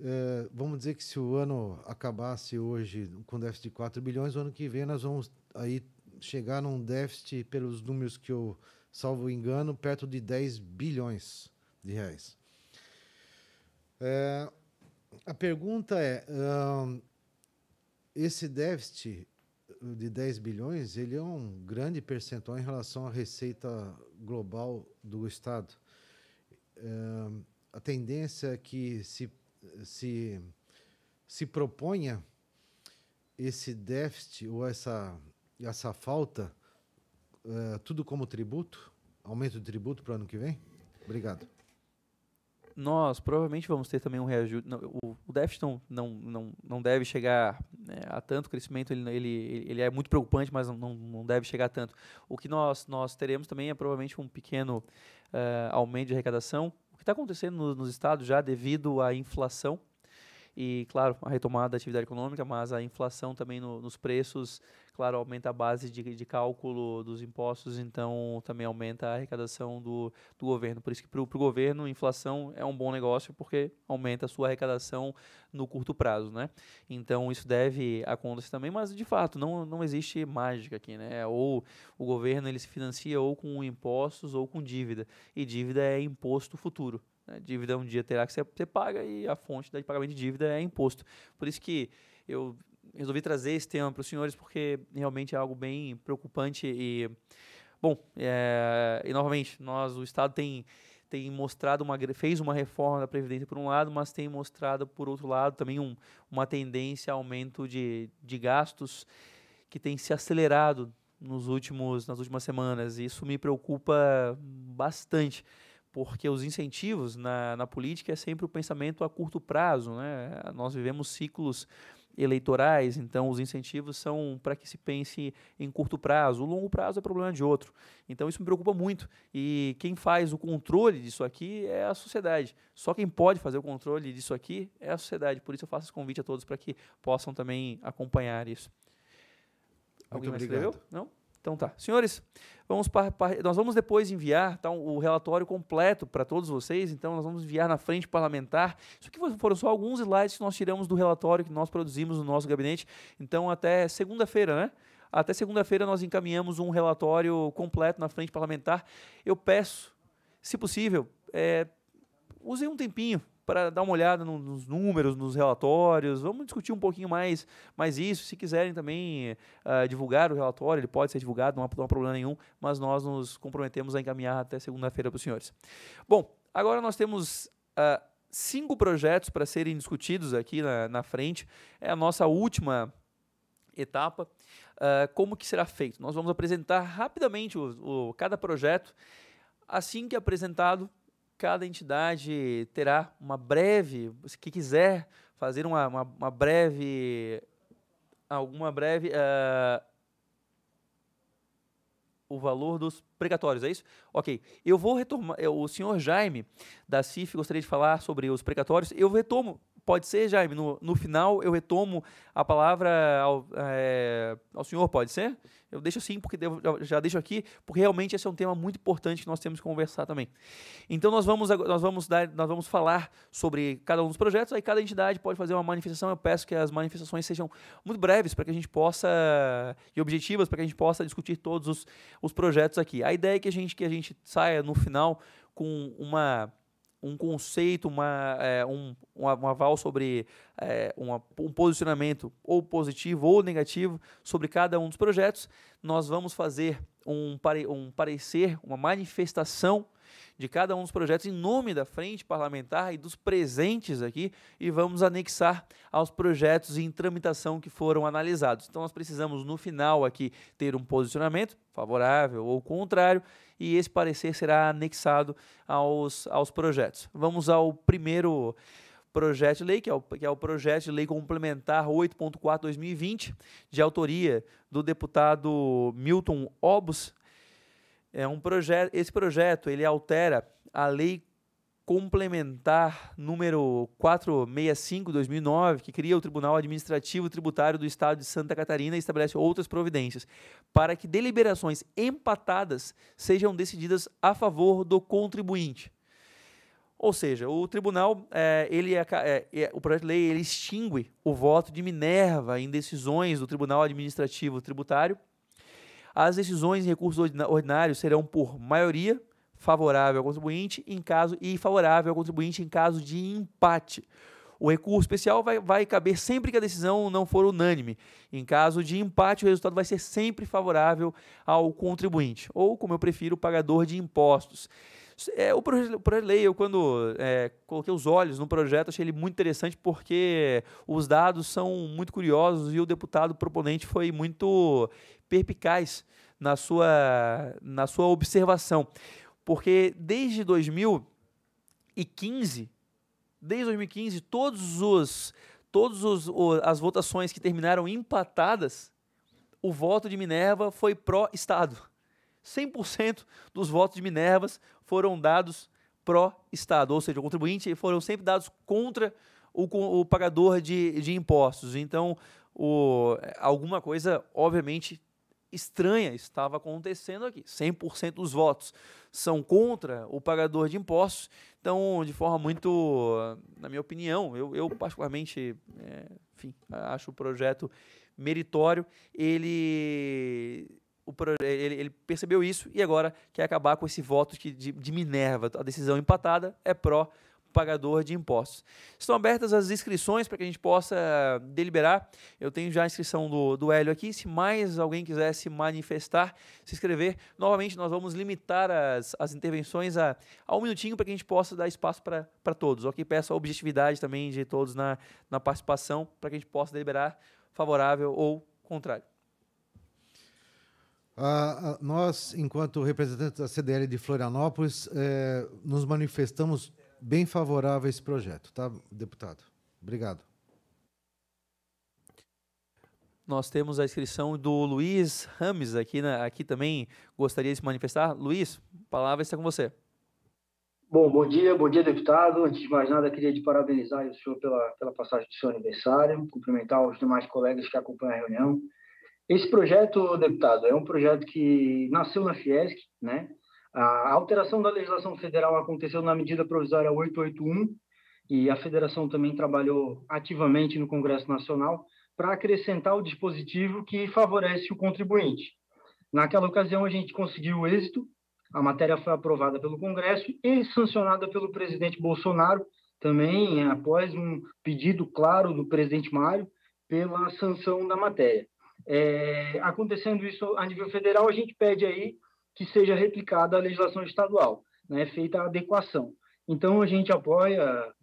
é, vamos dizer que se o ano acabasse hoje com déficit de 4 bilhões, o ano que vem nós vamos aí chegar num déficit, pelos números que eu salvo engano, perto de 10 bilhões de reais. É, a pergunta é, um, esse déficit de 10 bilhões, ele é um grande percentual em relação à receita global do Estado. É, a tendência é que se se, se proponha esse déficit ou essa, essa falta, eh, tudo como tributo, aumento de tributo para o ano que vem? Obrigado. Nós provavelmente vamos ter também um reajuste. O, o déficit não, não, não, não deve chegar né, a tanto crescimento, ele, ele, ele é muito preocupante, mas não, não deve chegar a tanto. O que nós, nós teremos também é provavelmente um pequeno uh, aumento de arrecadação, o que está acontecendo nos estados já devido à inflação e, claro, a retomada da atividade econômica, mas a inflação também no, nos preços Claro, aumenta a base de, de cálculo dos impostos, então também aumenta a arrecadação do, do governo. Por isso que para o governo, inflação é um bom negócio porque aumenta a sua arrecadação no curto prazo, né? Então isso deve acontecer também, mas de fato não, não existe mágica aqui, né? É ou o governo ele se financia ou com impostos ou com dívida. E dívida é imposto futuro. Né? Dívida um dia terá que ser, ser paga e a fonte de pagamento de dívida é imposto. Por isso que eu resolvi trazer esse tema para os senhores porque realmente é algo bem preocupante e bom é, e novamente nós o estado tem tem mostrado uma fez uma reforma da previdência por um lado mas tem mostrado por outro lado também um, uma tendência a aumento de, de gastos que tem se acelerado nos últimos nas últimas semanas e isso me preocupa bastante porque os incentivos na, na política é sempre o pensamento a curto prazo né nós vivemos ciclos eleitorais, então os incentivos são para que se pense em curto prazo. O longo prazo é problema de outro. Então isso me preocupa muito. E quem faz o controle disso aqui é a sociedade. Só quem pode fazer o controle disso aqui é a sociedade. Por isso eu faço esse convite a todos para que possam também acompanhar isso. Muito Alguém mais obrigado. escreveu? Não? Então tá. Senhores, vamos nós vamos depois enviar tá, o relatório completo para todos vocês, então nós vamos enviar na frente parlamentar. Isso aqui foram só alguns slides que nós tiramos do relatório que nós produzimos no nosso gabinete. Então até segunda-feira, né? Até segunda-feira nós encaminhamos um relatório completo na frente parlamentar. Eu peço, se possível, é, usem um tempinho para dar uma olhada nos números, nos relatórios. Vamos discutir um pouquinho mais, mais isso. Se quiserem também uh, divulgar o relatório, ele pode ser divulgado, não há, não há problema nenhum, mas nós nos comprometemos a encaminhar até segunda-feira para os senhores. Bom, agora nós temos. Uh, cinco projetos para serem discutidos aqui na, na frente. É a nossa última etapa. Uh, como que será feito? Nós vamos apresentar rapidamente o, o, cada projeto. Assim que apresentado, cada entidade terá uma breve, que quiser fazer uma, uma, uma breve, alguma breve, uh, o valor dos precatórios, é isso? Ok, eu vou retomar, o senhor Jaime da CIF gostaria de falar sobre os precatórios, eu retomo Pode ser, Jaime? No, no final eu retomo a palavra ao, é, ao senhor, pode ser? Eu deixo assim, porque devo, já deixo aqui, porque realmente esse é um tema muito importante que nós temos que conversar também. Então nós vamos, nós vamos, dar, nós vamos falar sobre cada um dos projetos, aí cada entidade pode fazer uma manifestação. Eu peço que as manifestações sejam muito breves para que a gente possa, e objetivas, para que a gente possa discutir todos os, os projetos aqui. A ideia é que a gente, que a gente saia no final com uma um conceito, uma, é, um, um, aval sobre é, uma, um posicionamento ou positivo ou negativo sobre cada um dos projetos, nós vamos fazer um, pare, um parecer, uma manifestação de cada um dos projetos em nome da frente parlamentar e dos presentes aqui e vamos anexar aos projetos em tramitação que foram analisados. Então nós precisamos no final aqui ter um posicionamento favorável ou contrário e esse parecer será anexado aos, aos projetos. Vamos ao primeiro projeto de lei, que é o, que é o projeto de lei complementar 8.4/2020, de autoria do deputado Milton Obus. É um projeto, esse projeto ele altera a lei complementar número 465 2009, que cria o Tribunal Administrativo Tributário do Estado de Santa Catarina e estabelece outras providências para que deliberações empatadas sejam decididas a favor do contribuinte. Ou seja, o tribunal, é, ele é, é, é o projeto de lei ele extingue o voto de Minerva em decisões do Tribunal Administrativo Tributário. As decisões em recursos ordinários serão por maioria, favorável ao contribuinte em caso e favorável ao contribuinte em caso de empate. O recurso especial vai, vai caber sempre que a decisão não for unânime. Em caso de empate, o resultado vai ser sempre favorável ao contribuinte, ou, como eu prefiro, o pagador de impostos. É, o projeto de lei, eu quando é, coloquei os olhos no projeto, achei ele muito interessante porque os dados são muito curiosos e o deputado proponente foi muito perpicaz na sua, na sua observação. Porque desde 2015, desde 2015, todos os todas os, as votações que terminaram empatadas, o voto de Minerva foi pró-Estado. 100% dos votos de Minervas foram dados pró-Estado, ou seja, o contribuinte foram sempre dados contra o, o pagador de, de impostos. Então, o, alguma coisa, obviamente, estranha estava acontecendo aqui. 100% dos votos são contra o pagador de impostos. Então, de forma muito, na minha opinião, eu, eu particularmente, é, enfim, acho o projeto meritório. Ele ele, ele, percebeu isso e agora quer acabar com esse voto de, de, de Minerva. A decisão empatada é pró pagador de impostos. Estão abertas as inscrições para que a gente possa deliberar. Eu tenho já a inscrição do, do Hélio aqui. Se mais alguém quiser se manifestar, se inscrever, novamente nós vamos limitar as, as intervenções a, a um minutinho para que a gente possa dar espaço para todos. Ok? Peço a objetividade também de todos na, na participação para que a gente possa deliberar favorável ou contrário. nós, enquanto representantes da CDL de Florianópolis, eh, nos manifestamos bem favorável a esse projeto, tá, deputado? Obrigado. Nós temos a inscrição do Luiz Rames aqui, né, aqui também. Gostaria de se manifestar. Luiz, a palavra está com você. Bom, bom dia, bom dia, deputado. Antes de mais nada, queria de parabenizar o senhor pela, pela passagem do seu aniversário, cumprimentar os demais colegas que acompanham a reunião. Esse projeto, deputado, é um projeto que nasceu na Fiesc, né? A alteração da legislação federal aconteceu na medida provisória 881 e a federação também trabalhou ativamente no Congresso Nacional para acrescentar o dispositivo que favorece o contribuinte. Naquela ocasião, a gente conseguiu o êxito, a matéria foi aprovada pelo Congresso e sancionada pelo presidente Bolsonaro, também eh, após um pedido claro do presidente Mário pela sanção da matéria. É, acontecendo isso a nível federal, a gente pede aí que seja replicada a legislação estadual, né, feita a adequação. Então, a gente apoia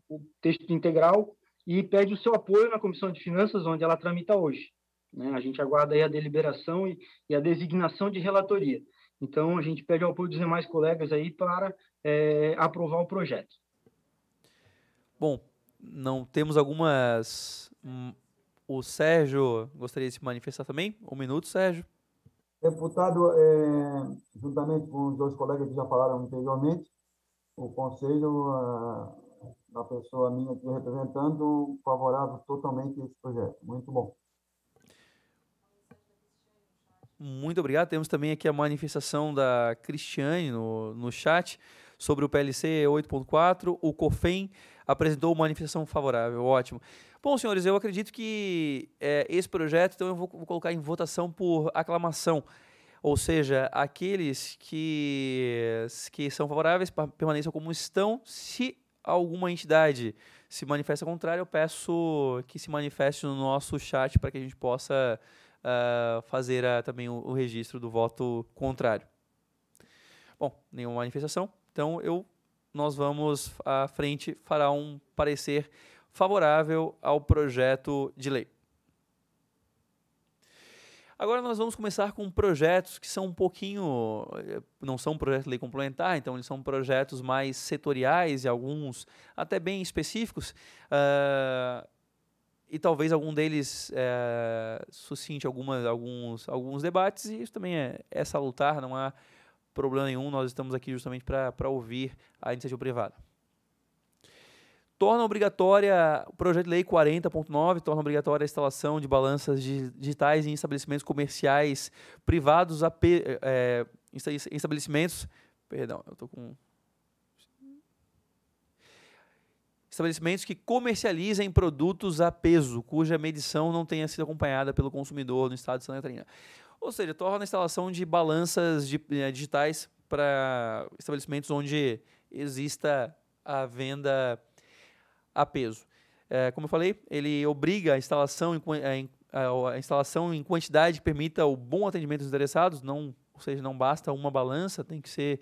o texto integral e pede o seu apoio na Comissão de Finanças, onde ela tramita hoje. Né? A gente aguarda aí a deliberação e, e, a designação de relatoria. Então, a gente pede o apoio dos demais colegas aí para é, aprovar o projeto. Bom, não temos algumas. Hum, o Sérgio gostaria de se manifestar também? Um minuto, Sérgio. Deputado, é, juntamente com os dois colegas que já falaram anteriormente, o Conselho, a, ah, da pessoa minha aqui representando, favorável totalmente a esse projeto. Muito bom. Muito obrigado. Temos também aqui a manifestação da Cristiane no, no chat sobre o PLC 8.4. O COFEM apresentou manifestação favorável. Ótimo. Bom, senhores, eu acredito que é, esse projeto, então eu vou, vou colocar em votação por aclamação. Ou seja, aqueles que, que são favoráveis permaneçam como estão. Se alguma entidade se manifesta contrário, eu peço que se manifeste no nosso chat para que a gente possa uh, fazer ah, também o, o, registro do voto contrário. Bom, nenhuma manifestação. Então eu, nós vamos à frente fará um parecer favorável ao projeto de lei. Agora nós vamos começar com projetos que são um pouquinho, eh, não são um projeto de lei complementar, então eles são projetos mais setoriais e alguns até bem específicos, uh, e talvez algum deles eh, suscite algumas, alguns, alguns debates, e isso também é, é salutar, não há problema nenhum, nós estamos aqui justamente para ouvir a iniciativa privada torna obrigatória o projeto de lei 40.9 torna obrigatória a instalação de balanças digitais em estabelecimentos comerciais privados a é, estabelecimentos perdão eu tô com estabelecimentos que comercializem produtos a peso cuja medição não tenha sido acompanhada pelo consumidor no estado de Santa Catarina ou seja torna a instalação de balanças é, digitais para estabelecimentos onde exista a venda a peso. É, como eu falei, ele obriga a instalação em, é, é, a, instalação em quantidade que permita o bom atendimento dos interessados, não, ou seja, não basta uma balança, tem que ser,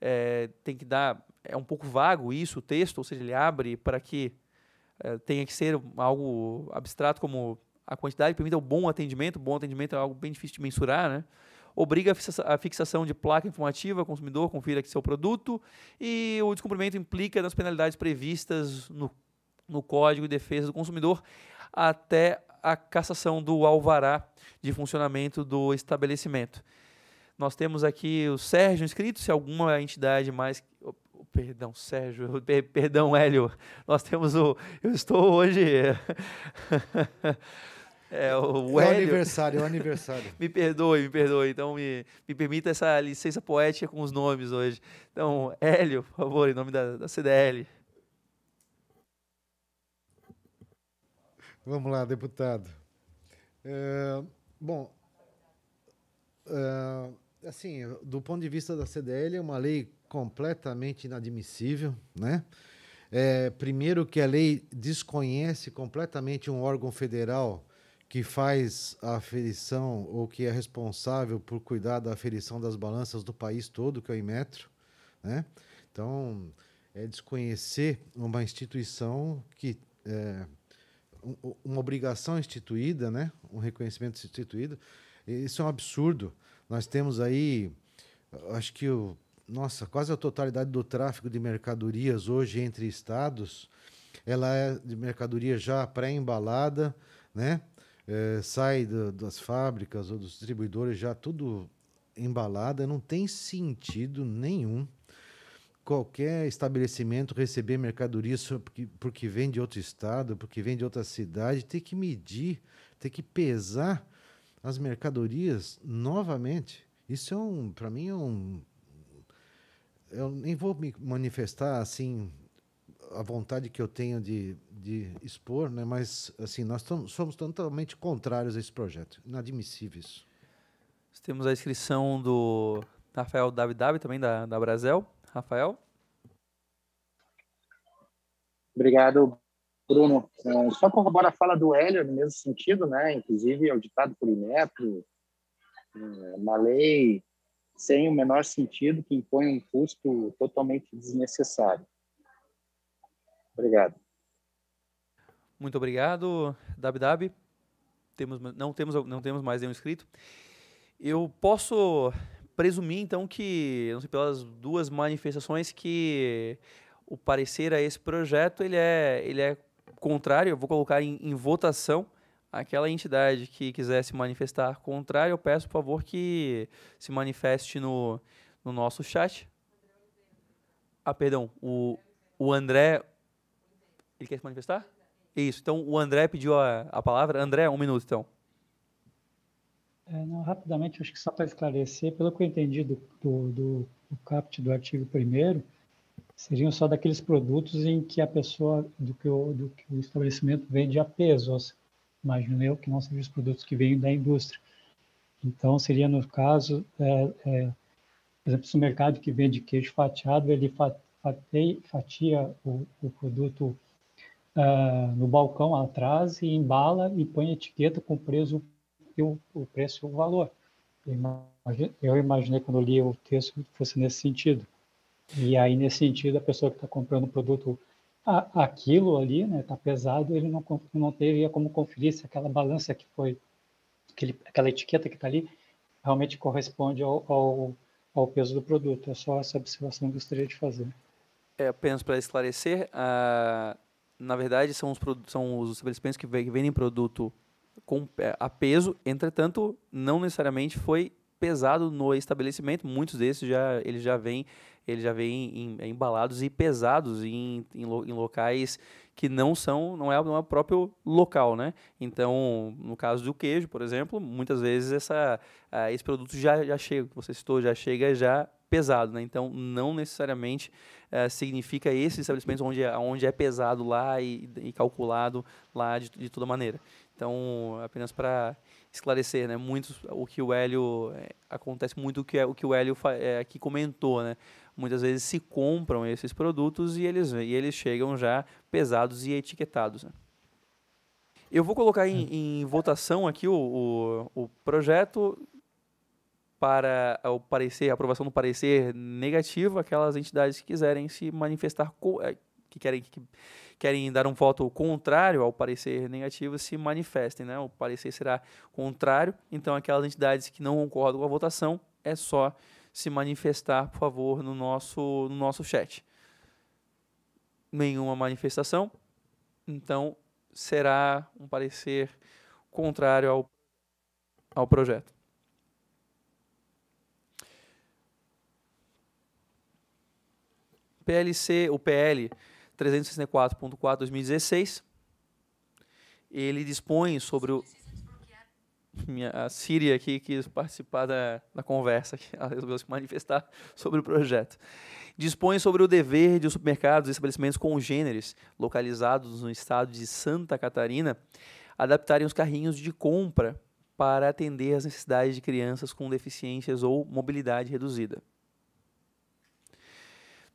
é, tem que dar, é um pouco vago isso, o texto, ou seja, ele abre para que é, tenha que ser algo abstrato como a quantidade que permita o bom atendimento, bom atendimento é algo bem difícil de mensurar, né? obriga a fixação de placa informativa, consumidor confira que seu produto, e o descumprimento implica nas penalidades previstas no, no Código de Defesa do Consumidor até a cassação do alvará de funcionamento do estabelecimento. Nós temos aqui o Sérgio inscrito, se alguma entidade mais oh, perdão, Sérgio, perdão, Hélio. Nós temos o. Eu estou hoje. É o, é o Hélio. aniversário, é o aniversário. me perdoe, me perdoe. Então, me, me permita essa licença poética com os nomes hoje. Então, Hélio, por favor, em nome da, da CDL. Vamos lá, deputado. É, bom, é, assim, do ponto de vista da CDL, é uma lei completamente inadmissível, né? É, primeiro que a lei desconhece completamente um órgão federal que faz a aferição ou que é responsável por cuidar da aferição das balanças do país todo, que é o Imetro, né? Então, é desconhecer uma instituição que é, uma obrigação instituída, né? Um reconhecimento instituído. Isso é um absurdo. Nós temos aí, acho que o nossa, quase a totalidade do tráfego de mercadorias hoje entre estados, ela é de mercadoria já pré-embalada, né? é, sai do, das fábricas ou dos distribuidores já tudo embalada, não tem sentido nenhum qualquer estabelecimento receber mercadoria porque, porque vem de outro estado, porque vem de outra cidade, ter que medir, ter que pesar as mercadorias novamente. Isso é um, para mim é um eu nem vou me manifestar assim a vontade que eu tenho de de expor, né? mas assim, nós somos totalmente contrários a esse projeto. Inadmissível isso. Temos a inscrição do Rafael Davi, também da, da Brasel. Rafael? Obrigado, Bruno. É, só corrobora a fala do Hélio no mesmo sentido, né? inclusive auditado por INEP, é, uma lei sem o menor sentido que impõe um custo totalmente desnecessário. Obrigado. Muito obrigado, WW. Temos, não, temos, não temos mais nenhum inscrito. Eu posso presumir, então, que, não sei, pelas duas manifestações, que o parecer a esse projeto ele é, ele é contrário. Eu vou colocar em, em votação aquela entidade que quiser se manifestar contrário. Eu peço, por favor, que se manifeste no, no nosso chat. Ah, perdão, o, o André. Ele quer se manifestar? Isso, então o André pediu a, a palavra. André, um minuto então. É, não, rapidamente, acho que só para esclarecer, pelo que eu entendi do, do, do, do CAPT do artigo 1 seriam só daqueles produtos em que a pessoa, do que o, do que o estabelecimento vende a peso. imagino eu, é que não seriam os produtos que vêm da indústria. Então, seria no caso, é, é, por exemplo, se o mercado que vende queijo fatiado, ele fatia, fatia o, o produto uh, no balcão atrás e embala e põe etiqueta com preso, o, o preço e o valor. Eu imaginei quando li o texto que fosse nesse sentido. E aí, nesse sentido, a pessoa que está comprando o produto, a, aquilo ali, né, tá pesado, ele não, não teria como conferir se aquela balança que foi, aquele, aquela etiqueta que está ali, realmente corresponde ao, ao, ao, peso do produto. É só essa observação que eu gostaria de fazer. É, apenas para esclarecer, na verdade, são os, são os estabelecimentos que vendem produto com, a peso, entretanto, não necessariamente foi pesado no estabelecimento. Muitos desses já eles já vêm eles já vêm é, embalados e pesados em, em, em, locais que não são não é não é o próprio local, né? Então, no caso do queijo, por exemplo, muitas vezes essa ah, esse produto já já chega, que você citou, já chega já pesado, né? Então, não necessariamente é, significa esses estabelecimentos onde é, onde é pesado lá e, e calculado lá de, de, toda maneira. Então, apenas para esclarecer, né? Muitos, o que o Hélio é, acontece muito o que é, o que o Hélio eh, aqui comentou, né? Muitas vezes se compram esses produtos e eles e eles chegam já pesados e etiquetados. Né? Eu vou colocar em, uhum. em votação aqui o, o, o projeto para o parecer, a aprovação do parecer negativo, aquelas entidades que quiserem se manifestar, eh, que querem, que querem dar um voto contrário ao parecer negativo, se manifestem. Né? O parecer será contrário, então aquelas entidades que não concordam com a votação, é só se manifestar, por favor, no nosso, no nosso chat. Nenhuma manifestação, então será um parecer contrário ao, ao projeto. PLC, o PL 364.4 2016, ele dispõe sobre o minha, a Síria aqui quis participar da, da conversa, que ela resolveu se manifestar sobre o projeto. Dispõe sobre o dever de os supermercados e estabelecimentos congêneres localizados no estado de Santa Catarina adaptarem os carrinhos de compra para atender às necessidades de crianças com deficiências ou mobilidade reduzida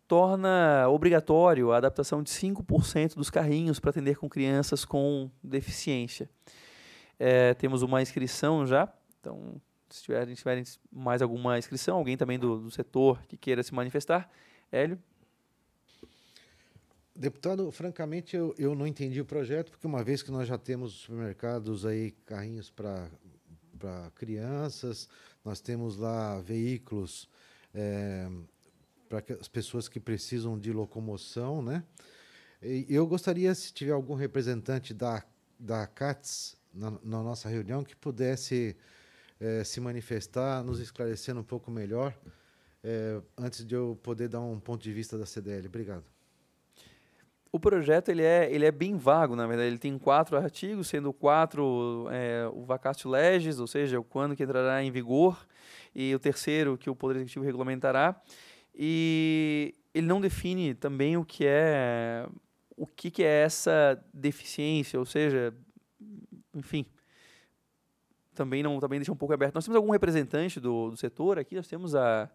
torna obrigatório a adaptação de 5% dos carrinhos para atender com crianças com deficiência. É, temos uma inscrição já, então se tiverem, mais alguma inscrição, alguém também do, do setor que queira se manifestar, Hélio? Deputado, francamente eu, eu não entendi o projeto, porque uma vez que nós já temos supermercados aí, carrinhos para crianças, nós temos lá veículos é, para as pessoas que precisam de locomoção, né? Eu gostaria, se tiver algum representante da, da CATS na, na nossa reunião, que pudesse eh, se manifestar, nos esclarecendo um pouco melhor, eh, antes de eu poder dar um ponto de vista da CDL. Obrigado. O projeto ele é, ele é bem vago, na verdade. Ele tem quatro artigos, sendo quatro é, o vacatio legis, ou seja, o quando que entrará em vigor, e o terceiro que o Poder Executivo regulamentará. E ele não define também o que é o que, que é essa deficiência, ou seja, enfim, também não também deixa um pouco aberto. Nós temos algum representante do, do setor aqui? Nós temos a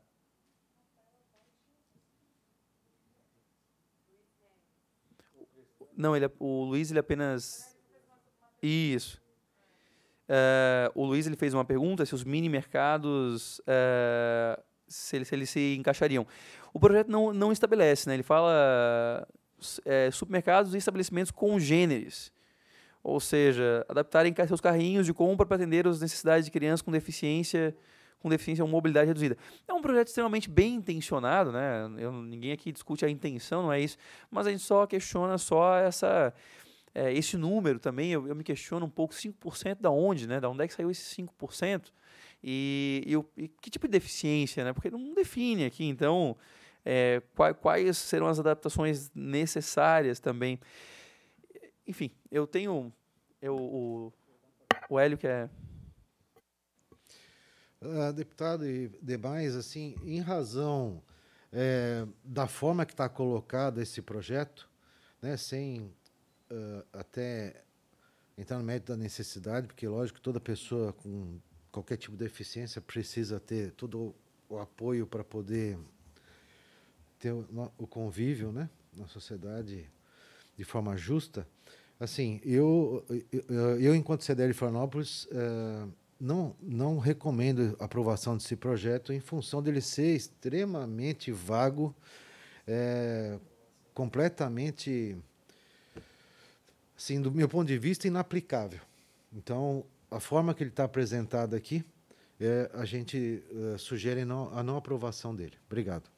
Não, ele, é, o Luiz ele é apenas. Isso. Uh, o Luiz ele fez uma pergunta se os mini mercados uh, se eles, se eles se encaixariam. O projeto não, não estabelece, né? ele fala é, supermercados e estabelecimentos congêneres, ou seja, adaptarem seus carrinhos de compra para atender as necessidades de crianças com deficiência com deficiência ou mobilidade reduzida. É um projeto extremamente bem intencionado, né? Eu, ninguém aqui discute a intenção, não é isso, mas a gente só questiona só essa é, esse número também, eu, eu, me questiono um pouco, 5% da onde, né? Da onde é que saiu esse 5%? E, e, o, e que tipo de deficiência, né? Porque não define aqui, então, é, quais, quais serão as adaptações necessárias também. Enfim, eu tenho eu, o, o Hélio que é... Uh, ah, deputado e demais, assim, em razão é, da forma que está colocado esse projeto, né, sem uh, até entrar no mérito da necessidade, porque lógico toda pessoa com qualquer tipo de deficiência precisa ter todo o apoio para poder ter o, convívio, né, na sociedade de forma justa. Assim, eu, eu, enquanto CDL Florianópolis, eh, não, não recomendo a aprovação desse projeto em função dele ser extremamente vago, é, completamente, assim, do meu ponto de vista, inaplicável. Então, a forma que ele está apresentado aqui, é, a gente eh, sugere não, a não aprovação dele. Obrigado.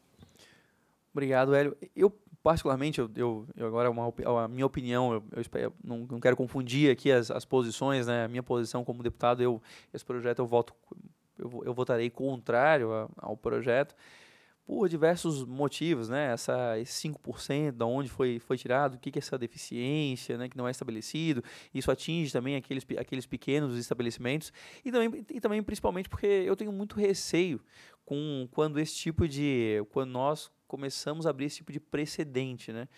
Obrigado, Hélio. Eu, particularmente, eu, eu, eu agora é uma, a minha opinião, eu, eu não, não, quero confundir aqui as, as, posições, né? A minha posição como deputado, eu, esse projeto eu voto, eu, eu votarei contrário a, ao projeto por diversos motivos, né? Essa, esse 5%, da onde foi, foi tirado, o que, que é essa deficiência, né? Que não é estabelecido. Isso atinge também aqueles, aqueles pequenos estabelecimentos. E também, e também, principalmente, porque eu tenho muito receio com quando esse tipo de. Quando nós começamos a abrir esse tipo de precedente, né?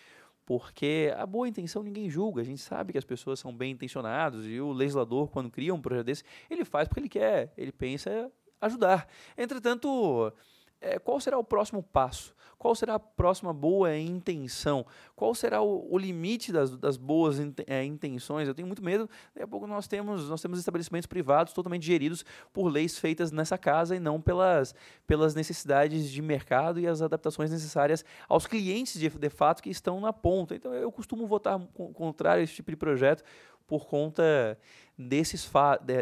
porque a boa intenção ninguém julga, a gente sabe que as pessoas são bem intencionadas e o legislador, quando cria um projeto desse, ele faz porque ele quer, ele pensa ajudar. Entretanto, é, qual será o próximo passo? Qual será a próxima boa intenção? Qual será o, o limite das, das boas in, é, intenções? Eu tenho muito medo. Daqui a pouco nós temos, nós temos estabelecimentos privados totalmente geridos por leis feitas nessa casa e não pelas, pelas necessidades de mercado e as adaptações necessárias aos clientes de, de fato que estão na ponta. Então eu costumo votar contrário a esse tipo de projeto por conta desses,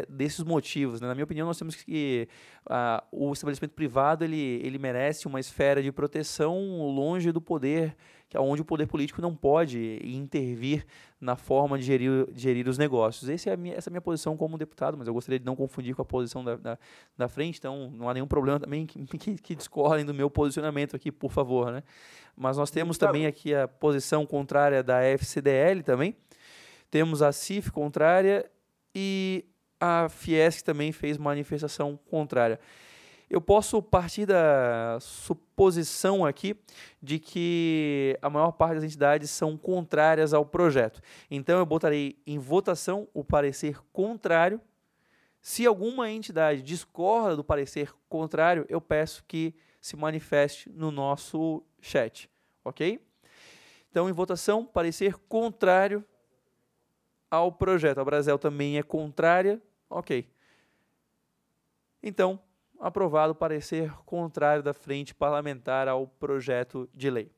desses motivos. Né? Na minha opinião, nós temos que. Uh, o estabelecimento privado ele, ele merece uma esfera de proteção longe do poder, que é onde o poder político não pode intervir na forma de gerir, de gerir os negócios. Essa é, a minha, essa é a minha posição como deputado, mas eu gostaria de não confundir com a posição da, da, da frente, então não há nenhum problema também que, que, que, discordem do meu posicionamento aqui, por favor. Né? Mas nós temos também aqui a posição contrária da FCDL também, temos a CIF contrária e a Fiesc também fez manifestação contrária. Eu posso partir da suposição aqui de que a maior parte das entidades são contrárias ao projeto. Então eu botarei em votação o parecer contrário. Se alguma entidade discorda do parecer contrário, eu peço que se manifeste no nosso chat, ok? Então, em votação, parecer contrário ao projeto. A Brasel também é contrária. Ok. Então, aprovado parecer contrário da frente parlamentar ao projeto de lei.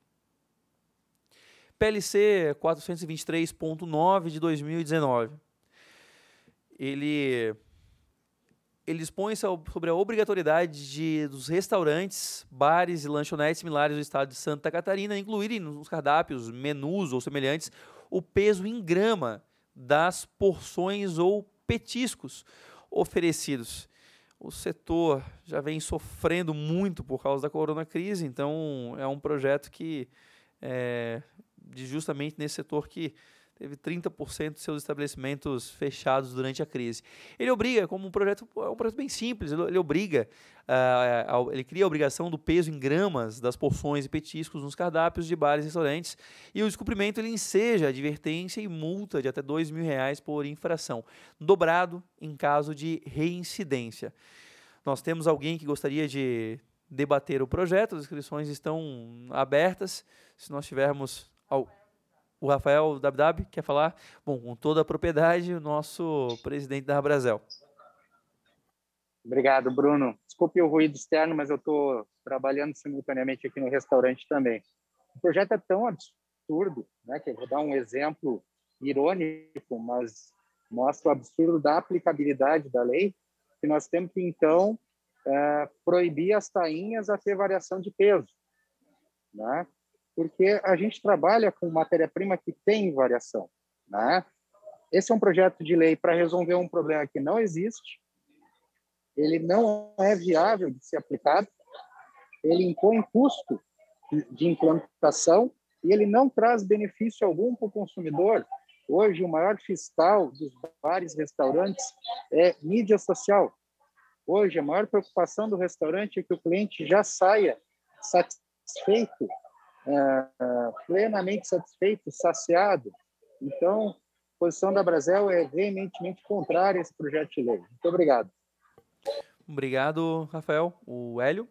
PLC 423.9 de 2019. Ele ele expõe sobre a obrigatoriedade de, dos restaurantes, bares e lanchonetes similares do estado de Santa Catarina incluírem nos cardápios, menus ou semelhantes o peso em grama das porções ou petiscos oferecidos. O setor já vem sofrendo muito por causa da corona crise, então é um projeto que é, de justamente nesse setor que teve 30% de seus estabelecimentos fechados durante a crise. Ele obriga, como um projeto, é um projeto bem simples, ele, obriga, uh, ele cria a obrigação do peso em gramas das porções e petiscos nos cardápios de bares e restaurantes, e o descumprimento ele enseja advertência e multa de até R$ reais por infração, dobrado em caso de reincidência. Nós temos alguém que gostaria de debater o projeto, as inscrições estão abertas, se nós tivermos o Rafael WW quer falar, bom, com toda a propriedade, o nosso presidente da Brasil. Obrigado, Bruno. Desculpe o ruído externo, mas eu estou trabalhando simultaneamente aqui no restaurante também. O projeto é tão absurdo, né, que eu vou dar um exemplo irônico, mas mostra o absurdo da aplicabilidade da lei, que nós temos que, então, é, proibir as tainhas a ter variação de peso. Né? porque a gente trabalha com matéria-prima que tem variação. Né? Esse é um projeto de lei para resolver um problema que não existe, ele não é viável de ser aplicado, ele impõe custo de implantação e ele não traz benefício algum para o consumidor. Hoje, o maior fiscal dos bares restaurantes é mídia social. Hoje, a maior preocupação do restaurante é que o cliente já saia satisfeito plenamente satisfeito, saciado. Então, a posição da Brasel é veementemente contrária a esse projeto de lei. Muito obrigado. Obrigado, Rafael. O Hélio?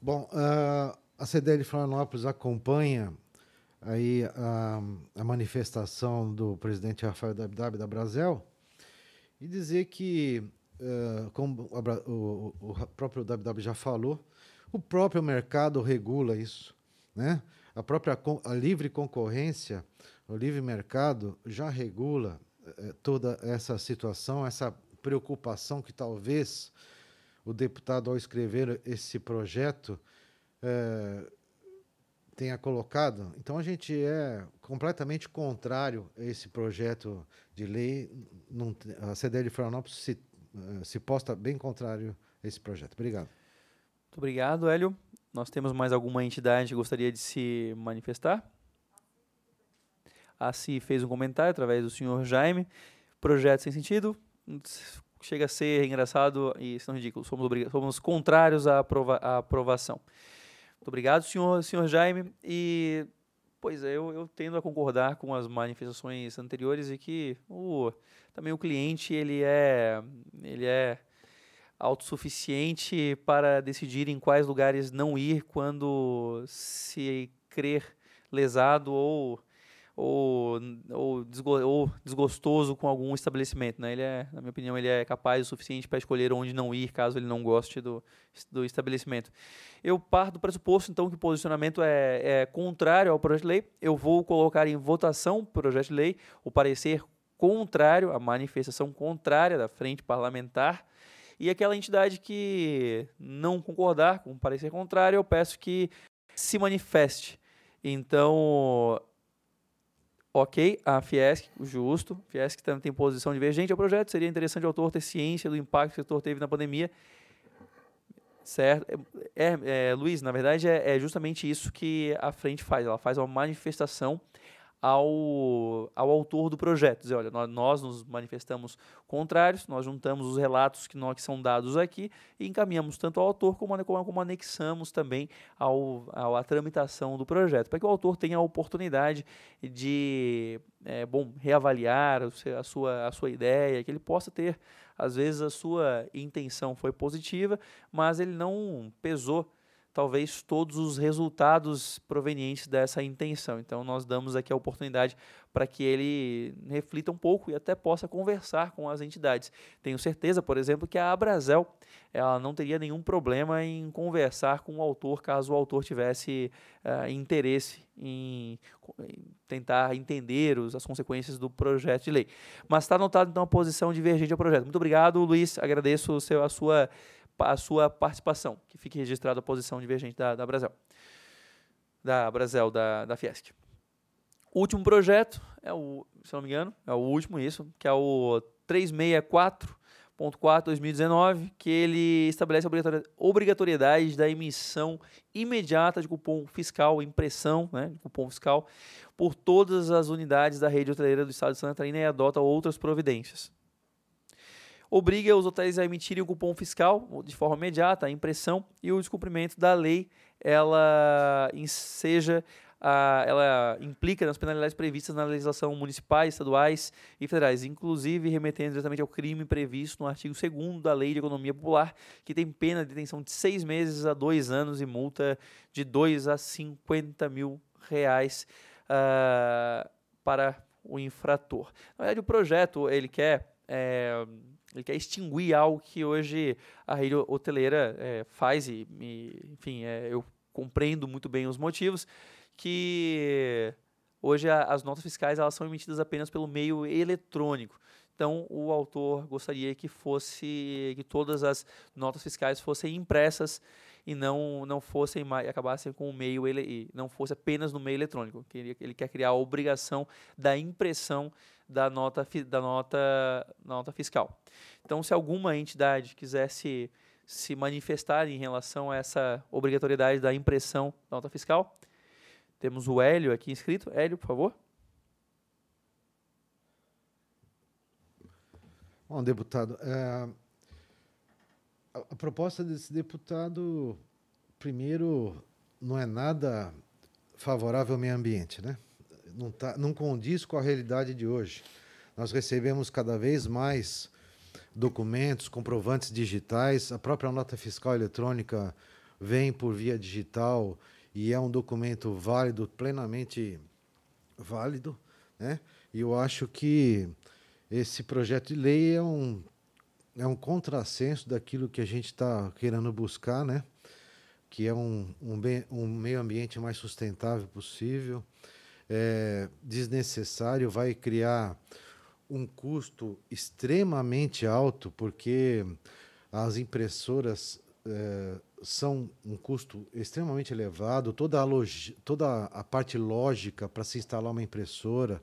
Bom, uh, a CDL de Florianópolis acompanha aí a, a, manifestação do presidente Rafael WW da Brasel e dizer que, uh, como a, o, o, próprio WW já falou, o próprio mercado regula isso, né? A própria a livre concorrência, o livre mercado já regula eh, toda essa situação, essa preocupação que talvez o deputado ao escrever esse projeto eh, tenha colocado. Então a gente é completamente contrário a esse projeto de lei. a CDL Florianópolis se, eh, se posta bem contrário a esse projeto. Obrigado. Muito obrigado, Hélio. Nós temos mais alguma entidade que gostaria de se manifestar? A CI fez um comentário através do senhor Jaime. Projeto sem sentido. Chega a ser engraçado e são é ridículos. Somos, somos contrários à, aprova à aprovação. Muito obrigado, senhor, senhor Jaime. E, pois é, eu, eu tendo a concordar com as manifestações anteriores e que também o cliente, ele é... Ele é autossuficiente para decidir em quais lugares não ir quando se crer lesado ou ou, ou, ou desgostoso com algum estabelecimento, né? Ele é, na minha opinião, ele é capaz o suficiente para escolher onde não ir, caso ele não goste do, do estabelecimento. Eu parto do pressuposto, então, que o posicionamento é, é contrário ao projeto de lei. Eu vou colocar em votação o projeto de lei, o parecer contrário, a manifestação contrária da frente parlamentar, e aquela entidade que não concordar com parecer contrário, eu peço que se manifeste. Então, ok, a Fiesc, justo, Fiesc também tem posição divergente ao projeto, seria interessante o autor ter ciência do impacto que o setor teve na pandemia. Certo. É, é, é Luiz, na verdade, é, é justamente isso que a frente faz. Ela faz uma manifestação ao, ao autor do projeto. Dizer, olha, nós, nós nos manifestamos contrários, nós juntamos os relatos que, nós, que são dados aqui e encaminhamos tanto ao autor como, como, como anexamos também ao, ao, à tramitação do projeto, para que o autor tenha a oportunidade de é, bom, reavaliar a sua, a sua ideia, que ele possa ter, às vezes, a sua intenção foi positiva, mas ele não pesou talvez todos os resultados provenientes dessa intenção. Então, nós damos aqui a oportunidade para que ele reflita um pouco e até possa conversar com as entidades. Tenho certeza, por exemplo, que a Abrazel ela não teria nenhum problema em conversar com o autor, caso o autor tivesse uh, interesse em, em, tentar entender os, as consequências do projeto de lei. Mas está anotado, então, a posição divergente ao projeto. Muito obrigado, Luiz. Agradeço seu, a sua a sua participação, que fique registrada a posição divergente da, da Brasel, da Brasil, da, da Fiesc. último projeto, é o, se não me engano, é o último isso, que é o 364.4-2019, que ele estabelece a obrigatoriedade da emissão imediata de cupom fiscal, impressão né, de cupom fiscal, por todas as unidades da rede hoteleira do Estado de Santa Catarina e adota outras providências obriga os hotéis a emitirem o cupom fiscal de forma imediata, a impressão e o descumprimento da lei, ela seja ela implica nas penalidades previstas na legislação municipais, estaduais e federais, inclusive remetendo diretamente ao crime previsto no artigo 2 da Lei de Economia Popular, que tem pena de detenção de seis meses a dois anos e multa de 2 a 50 mil reais uh, para o infrator. Na verdade, o projeto ele quer é, ele quer extinguir algo que hoje a rede hoteleira é, faz e, e enfim, é, eu compreendo muito bem os motivos que hoje a, as notas fiscais elas são emitidas apenas pelo meio eletrônico. Então, o autor gostaria que fosse que todas as notas fiscais fossem impressas e não não fossem mais acabassem com o meio ele não fosse apenas no meio eletrônico que ele, ele quer criar a obrigação da impressão da nota da nota nota fiscal então se alguma entidade quisesse se manifestar em relação a essa obrigatoriedade da impressão da nota fiscal temos o Hélio aqui inscrito Hélio por favor Bom, deputado, é, a, proposta desse deputado, primeiro, não é nada favorável ao meio ambiente, né? Não, tá, não condiz com a realidade de hoje. Nós recebemos cada vez mais documentos, comprovantes digitais, a própria nota fiscal eletrônica vem por via digital e é um documento válido, plenamente válido, né? E eu acho que esse projeto de lei é um é um contrassenso daquilo que a gente está querendo buscar, né? que é um, um, bem, um meio ambiente mais sustentável possível, é desnecessário, vai criar um custo extremamente alto, porque as impressoras é, são um custo extremamente elevado, toda a, toda a parte lógica para se instalar uma impressora,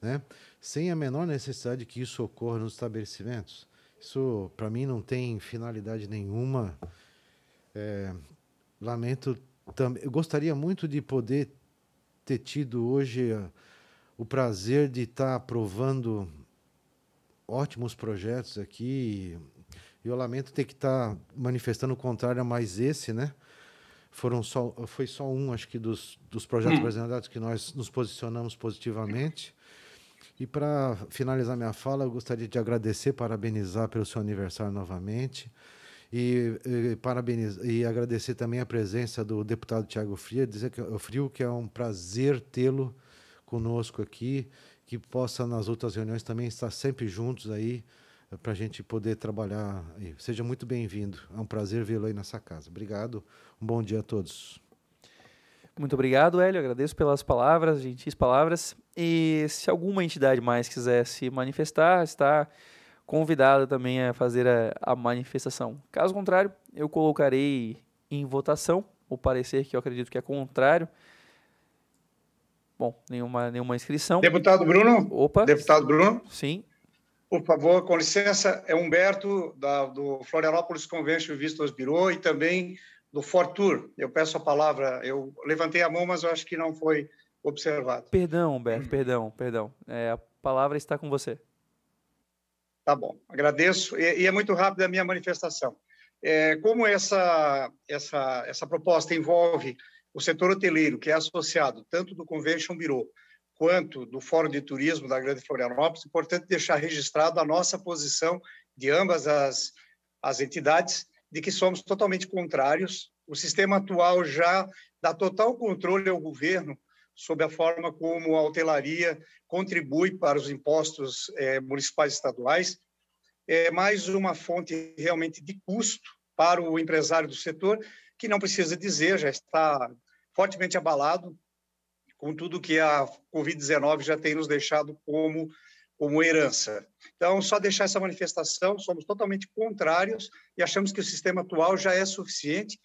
né? sem a menor necessidade que isso ocorra nos estabelecimentos. Isso, para mim, não tem finalidade nenhuma. É, lamento também. Eu gostaria muito de poder ter tido hoje ah, o prazer de estar tá aprovando ótimos projetos aqui. Eu lamento ter que estar tá manifestando o contrário a mais esse, né? Foram só, foi só um, acho que, dos, dos projetos hum. apresentados que nós nos posicionamos positivamente. E para finalizar minha fala, eu gostaria de agradecer, parabenizar pelo seu aniversário novamente. E, e, parabenizar, e agradecer também a presença do deputado Tiago Frio, dizer que, Frio, que é um prazer tê-lo conosco aqui, que possa nas outras reuniões também estar sempre juntos aí eh, para a gente poder trabalhar. Seja muito bem-vindo. É um prazer vê-lo aí nessa casa. Obrigado. Um bom dia a todos. Muito obrigado, Hélio. Agradeço pelas palavras, gentis palavras. E se alguma entidade mais quiser se manifestar, está convidada também a fazer a, a manifestação. Caso contrário, eu colocarei em votação o parecer que eu acredito que é contrário. Bom, nenhuma, nenhuma inscrição. Deputado Bruno? Opa. Deputado Bruno? Sim. Por favor, com licença, é Humberto, da, do Florianópolis Convention Vistas Bureau e também do Fortur. Eu peço a palavra, eu levantei a mão, mas eu acho que não foi observado. Perdão, Humberto, hum. perdão, perdão. É, a palavra está com você. Tá bom, agradeço. E, e é muito rápida a minha manifestação. É, como essa, essa, essa proposta envolve o setor hoteleiro, que é associado tanto do Convention Bureau quanto do Fórum de Turismo da Grande Florianópolis, é importante deixar registrado a nossa posição de ambas as, as entidades de que somos totalmente contrários. O sistema atual já dá total controle ao governo sobre a forma como a hotelaria contribui para os impostos é, municipais e estaduais. É mais uma fonte realmente de custo para o empresário do setor, que não precisa dizer, já está fortemente abalado com tudo que a Covid-19 já tem nos deixado como como herança. Então, só deixar essa manifestação, somos totalmente contrários e achamos que o sistema atual já é suficiente,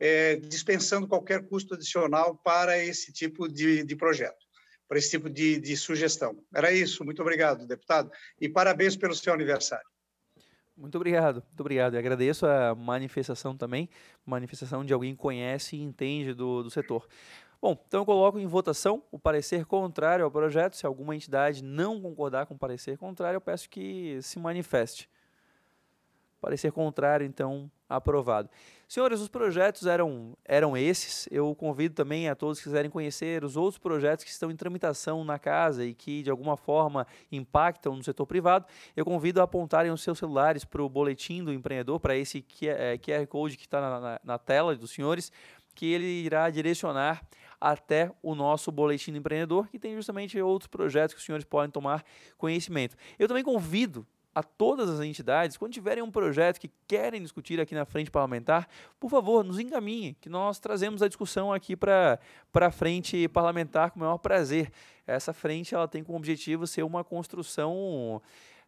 é, dispensando qualquer custo adicional para esse tipo de, de projeto, para esse tipo de, de sugestão. Era isso. Muito obrigado, deputado, e parabéns pelo seu aniversário. Muito obrigado, muito obrigado. E agradeço a manifestação também, manifestação de alguém que conhece e entende do, do setor. Bom, então eu coloco em votação o parecer contrário ao projeto. Se alguma entidade não concordar com o parecer contrário, eu peço que se manifeste. Parecer contrário, então, aprovado. Senhores, os projetos eram, eram esses. Eu convido também a todos que quiserem conhecer os outros projetos que estão em tramitação na casa e que, de alguma forma, impactam no setor privado. Eu convido a apontarem os seus celulares para o boletim do empreendedor, para esse QR Code que está na, na, na tela dos senhores, que ele irá direcionar até o nosso Boletim do Empreendedor, que tem justamente outros projetos que os senhores podem tomar conhecimento. Eu também convido a todas as entidades, quando tiverem um projeto que querem discutir aqui na frente parlamentar, por favor, nos encaminhe que nós trazemos a discussão aqui para a frente parlamentar com o maior prazer. Essa frente ela tem como objetivo ser uma construção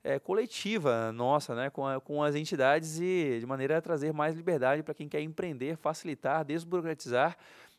é, coletiva nossa, né, com, a, com as entidades e de maneira a trazer mais liberdade para quem quer empreender, facilitar, desburocratizar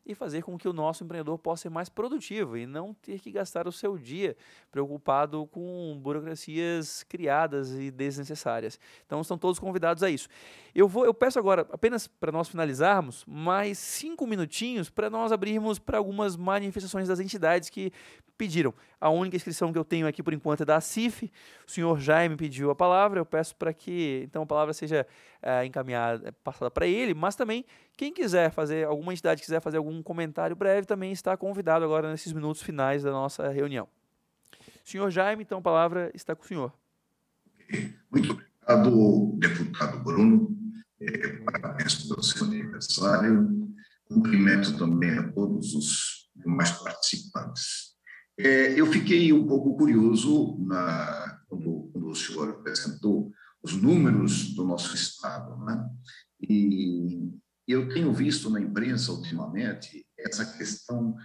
e fazer com que o nosso empreendedor possa ser mais produtivo e não ter que gastar o seu dia preocupado com burocracias criadas e desnecessárias. Então estão todos convidados a isso. Eu vou, eu peço agora apenas para nós finalizarmos mais cinco minutinhos para nós abrirmos para algumas manifestações das entidades que pediram. A única inscrição que eu tenho aqui por enquanto é da CIF. O senhor Jaime pediu a palavra. Eu peço para que então a palavra seja é, encaminhada, é, passada para ele, mas também quem quiser fazer, alguma entidade quiser fazer algum comentário breve, também está convidado agora nesses minutos finais da nossa reunião. Senhor Jaime, então a palavra está com o senhor. Muito obrigado, deputado Bruno. É, parabéns pelo seu aniversário. Cumprimento também a todos os demais participantes. É, eu fiquei um pouco curioso na, quando, quando, o senhor apresentou os números do nosso Estado. Né? E eu tenho visto na imprensa ultimamente essa questão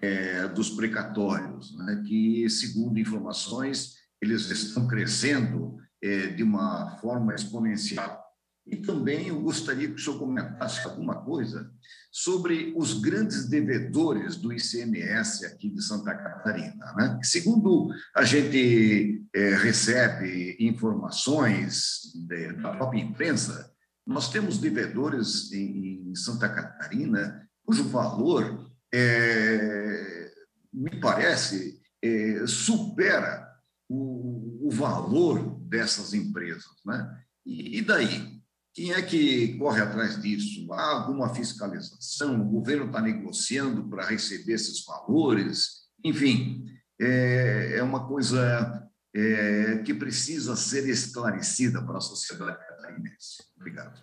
é, dos precatórios, né? que, segundo informações, eles estão crescendo é, de uma forma exponencial e também eu gostaria que o senhor comentasse alguma coisa sobre os grandes devedores do ICMS aqui de Santa Catarina. Né? Segundo a gente é, recebe informações de, da própria imprensa, nós temos devedores em, em Santa Catarina cujo valor, é, me parece, é, supera o, o, valor dessas empresas. Né? e, e daí? Quem é que corre atrás disso? Há alguma fiscalização? O governo está negociando para receber esses valores? Enfim, é, é uma coisa é, que precisa ser esclarecida para a sociedade catarinense. Obrigado.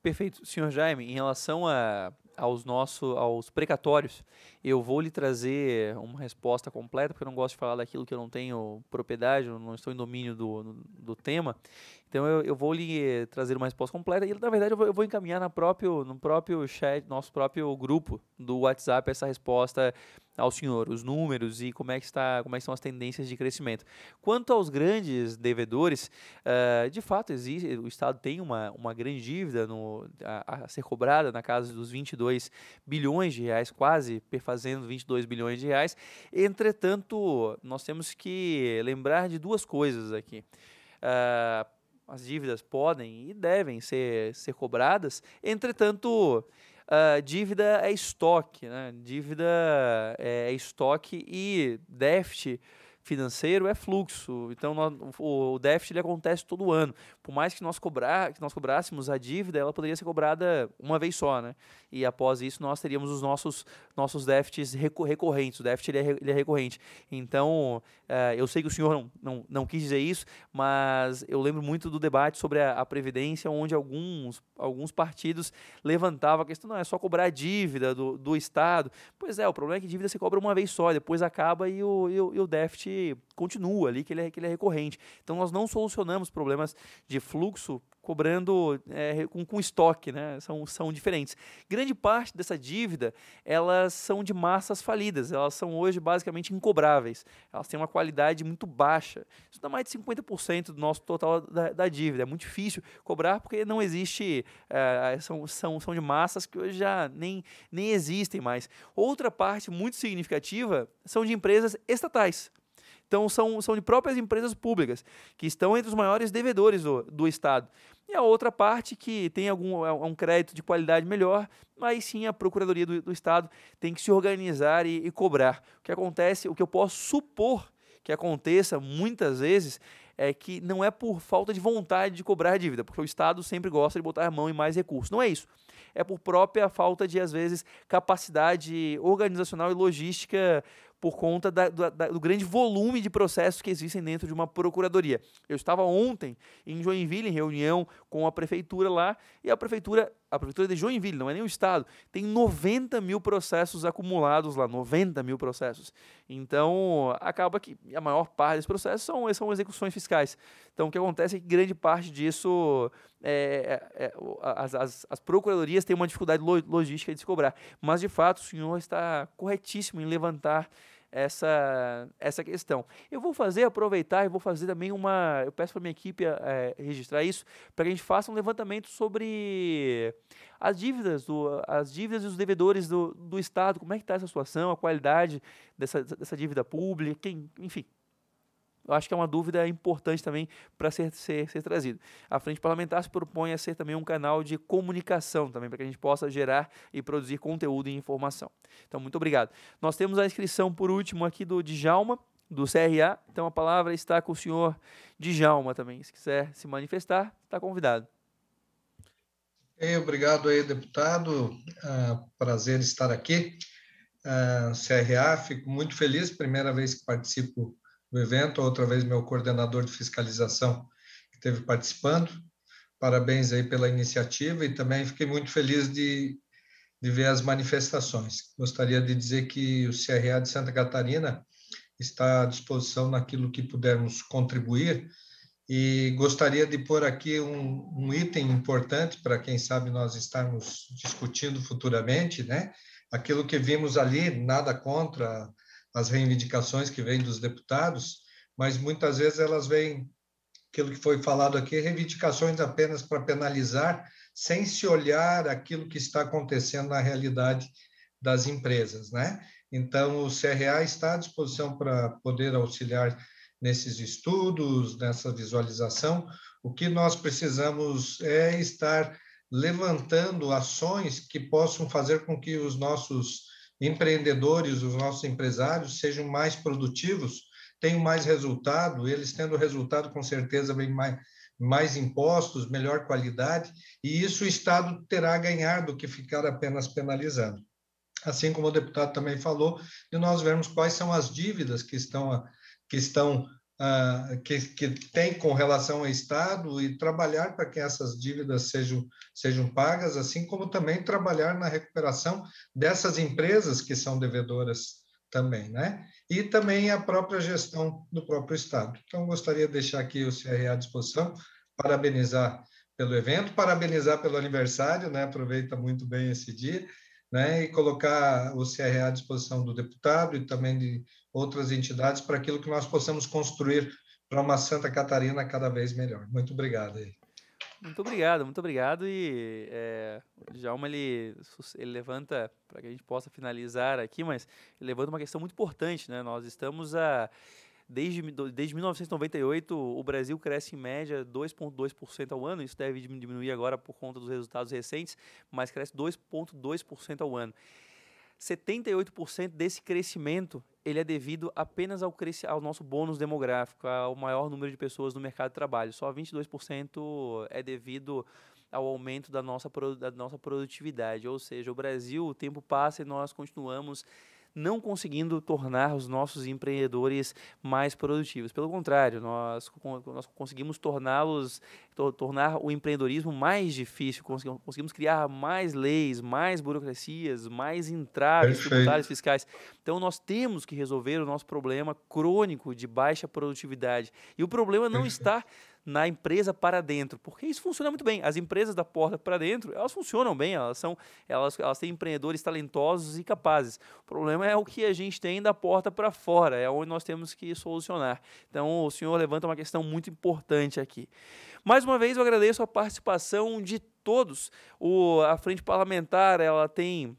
Perfeito. Senhor Jaime, em relação a aos nossos aos precatórios. Eu vou lhe trazer uma resposta completa, porque eu não gosto de falar daquilo que eu não tenho propriedade, eu não estou em domínio do, do tema. Então eu, eu vou lhe trazer uma resposta completa e na verdade eu vou, eu vou encaminhar na próprio, no próprio chat, nosso próprio grupo do WhatsApp essa resposta ao senhor os números e como é que está, como é que são as tendências de crescimento. Quanto aos grandes devedores, uh, de fato existe, o Estado tem uma, uma grande dívida no, a, a, ser cobrada na casa dos 22 bilhões de reais, quase perfazendo 22 bilhões de reais. Entretanto, nós temos que lembrar de duas coisas aqui. Uh, as dívidas podem e devem ser, ser cobradas, entretanto, Uh, dívida é estoque, né? Dívida eh, é estoque e déficit financeiro é fluxo. Então nós, o, o déficit ele acontece todo ano. Por mais que nós cobrar, que nós cobrássemos a dívida, ela poderia ser cobrada uma vez só, né? E após isso nós teríamos os nossos nossos déficits recorrentes. O déficit ele é, ele é recorrente. Então é, eu sei que o senhor não, não, não quis dizer isso, mas eu lembro muito do debate sobre a, a previdência, onde alguns alguns partidos levantavam a questão não é só cobrar a dívida do, do estado. Pois é, o problema é que dívida se cobra uma vez só, depois acaba e o, e o, e o déficit continua ali, que ele, é, que ele é recorrente. Então nós não solucionamos problemas de fluxo cobrando é, com, com, estoque, né? São, são diferentes. Grande parte dessa dívida, elas são de massas falidas, elas são hoje basicamente incobráveis, elas têm uma qualidade muito baixa. Isso dá mais de 50% do nosso total da, da, dívida. É muito difícil cobrar porque não existe, é, são, são, são de massas que hoje já nem, nem existem mais. Outra parte muito significativa são de empresas estatais. Então, são, são de próprias empresas públicas, que estão entre os maiores devedores do, do Estado. E a outra parte que tem algum, é, é um crédito de qualidade melhor, mas sim a Procuradoria do, do Estado tem que se organizar e, e cobrar. O que acontece, o que eu posso supor que aconteça muitas vezes é que não é por falta de vontade de cobrar a dívida, porque o Estado sempre gosta de botar a mão em mais recursos. Não é isso. É por própria falta de, às vezes, capacidade organizacional e logística por conta da, da, do grande volume de processos que existem dentro de uma procuradoria. Eu estava ontem em Joinville, em reunião com a prefeitura lá, e a prefeitura, a prefeitura de Joinville, não é nem o estado, tem 90 mil processos acumulados lá, 90 mil processos. Então, acaba que a maior parte desses processos são, são execuções fiscais. Então, o que acontece é que grande parte disso, é, é, é as, as, as, procuradorias têm uma dificuldade logística de se cobrar. Mas, de fato, o senhor está corretíssimo em levantar essa, essa questão. Eu vou fazer, aproveitar e vou fazer também uma. Eu peço para minha equipe é, registrar isso, para que a gente faça um levantamento sobre as dívidas, do, as dívidas os devedores do, do Estado, como é que está essa situação, a qualidade dessa, dessa dívida pública, quem, enfim, eu acho que é uma dúvida importante também para ser, ser, ser trazida. A Frente Parlamentar se propõe a ser também um canal de comunicação também, para que a gente possa gerar e produzir conteúdo e informação. Então, muito obrigado. Nós temos a inscrição, por último, aqui do Djalma, do CRA. Então, a palavra está com o senhor Djalma também. Se quiser se manifestar, está convidado. Ei, obrigado aí, deputado. É prazer estar aqui. É, CRA, fico muito feliz, primeira vez que participo do evento, outra vez meu coordenador de fiscalização que esteve participando. Parabéns aí pela iniciativa e também fiquei muito feliz de, de ver as manifestações. Gostaria de dizer que o CRA de Santa Catarina está à disposição naquilo que pudermos contribuir e gostaria de pôr aqui um, um item importante para quem sabe nós estarmos discutindo futuramente, né? Aquilo que vimos ali, nada contra as reivindicações que vêm dos deputados, mas muitas vezes elas vêm, aquilo que foi falado aqui, reivindicações apenas para penalizar, sem se olhar aquilo que está acontecendo na realidade das empresas, né? Então, o CRA está à disposição para poder auxiliar nesses estudos, nessa visualização. O que nós precisamos é estar levantando ações que possam fazer com que os nossos empreendedores, os nossos empresários sejam mais produtivos, tenham mais resultado, eles tendo resultado, com certeza, vem mais, mais impostos, melhor qualidade, e isso o Estado terá a ganhar do que ficar apenas penalizando. Assim como o deputado também falou, e nós vemos quais são as dívidas que estão, que estão ah, que, que tem com relação ao Estado e trabalhar para que essas dívidas sejam, sejam pagas, assim como também trabalhar na recuperação dessas empresas que são devedoras também, né? E também a própria gestão do próprio Estado. Então, gostaria de deixar aqui o CRE à disposição, parabenizar pelo evento, parabenizar pelo aniversário, né? Aproveita muito bem esse dia, né? E colocar o CRE à disposição do deputado e também de outras entidades para aquilo que nós possamos construir para uma Santa Catarina cada vez melhor. Muito obrigado aí. Muito obrigado, muito obrigado. E é, Djalma, ele, ele levanta, para que a gente possa finalizar aqui, mas ele levanta uma questão muito importante, né? Nós estamos a. Desde, desde 1998, o Brasil cresce em média 2,2% ao ano. Isso deve diminuir agora por conta dos resultados recentes, mas cresce 2,2% ao ano. 78% desse crescimento ele é devido apenas ao, ao nosso bônus demográfico, ao maior número de pessoas no mercado de trabalho. Só 22% é devido ao aumento da nossa, da nossa produtividade. Ou seja, o Brasil, o tempo passa e nós continuamos não conseguindo tornar os nossos empreendedores mais produtivos. Pelo contrário, nós, nós conseguimos torná-los, tornar o empreendedorismo mais difícil, conseguimos, criar mais leis, mais burocracias, mais entraves Perfeito. tributários fiscais. Então, nós temos que resolver o nosso problema crônico de baixa produtividade. E o problema não está na empresa para dentro, porque isso funciona muito bem. As empresas da porta para dentro, elas funcionam bem, elas são, elas, elas têm empreendedores talentosos e capazes. O problema é o que a gente tem da porta para fora, é onde nós temos que solucionar. Então, o senhor levanta uma questão muito importante aqui. Mais uma vez, eu agradeço a participação de todos. O, a frente parlamentar, ela tem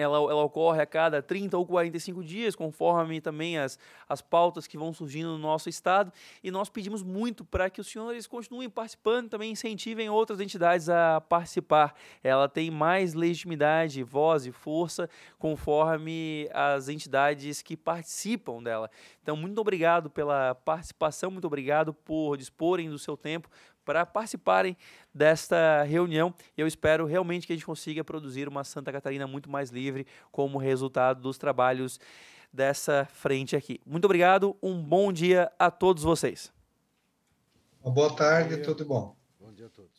ela, ela ocorre a cada 30 ou 45 dias, conforme também as, as pautas que vão surgindo no nosso estado. E nós pedimos muito para que os senhores continuem participando, também incentivem outras entidades a participar. Ela tem mais legitimidade, voz e força conforme as entidades que participam dela. Então, muito obrigado pela participação, muito obrigado por disporem do seu tempo para participarem desta reunião. Eu espero realmente que a gente consiga produzir uma Santa Catarina muito mais livre como resultado dos trabalhos dessa frente aqui. Muito obrigado, um bom dia a todos vocês. Uma boa tarde, tudo bom. Bom dia a todos.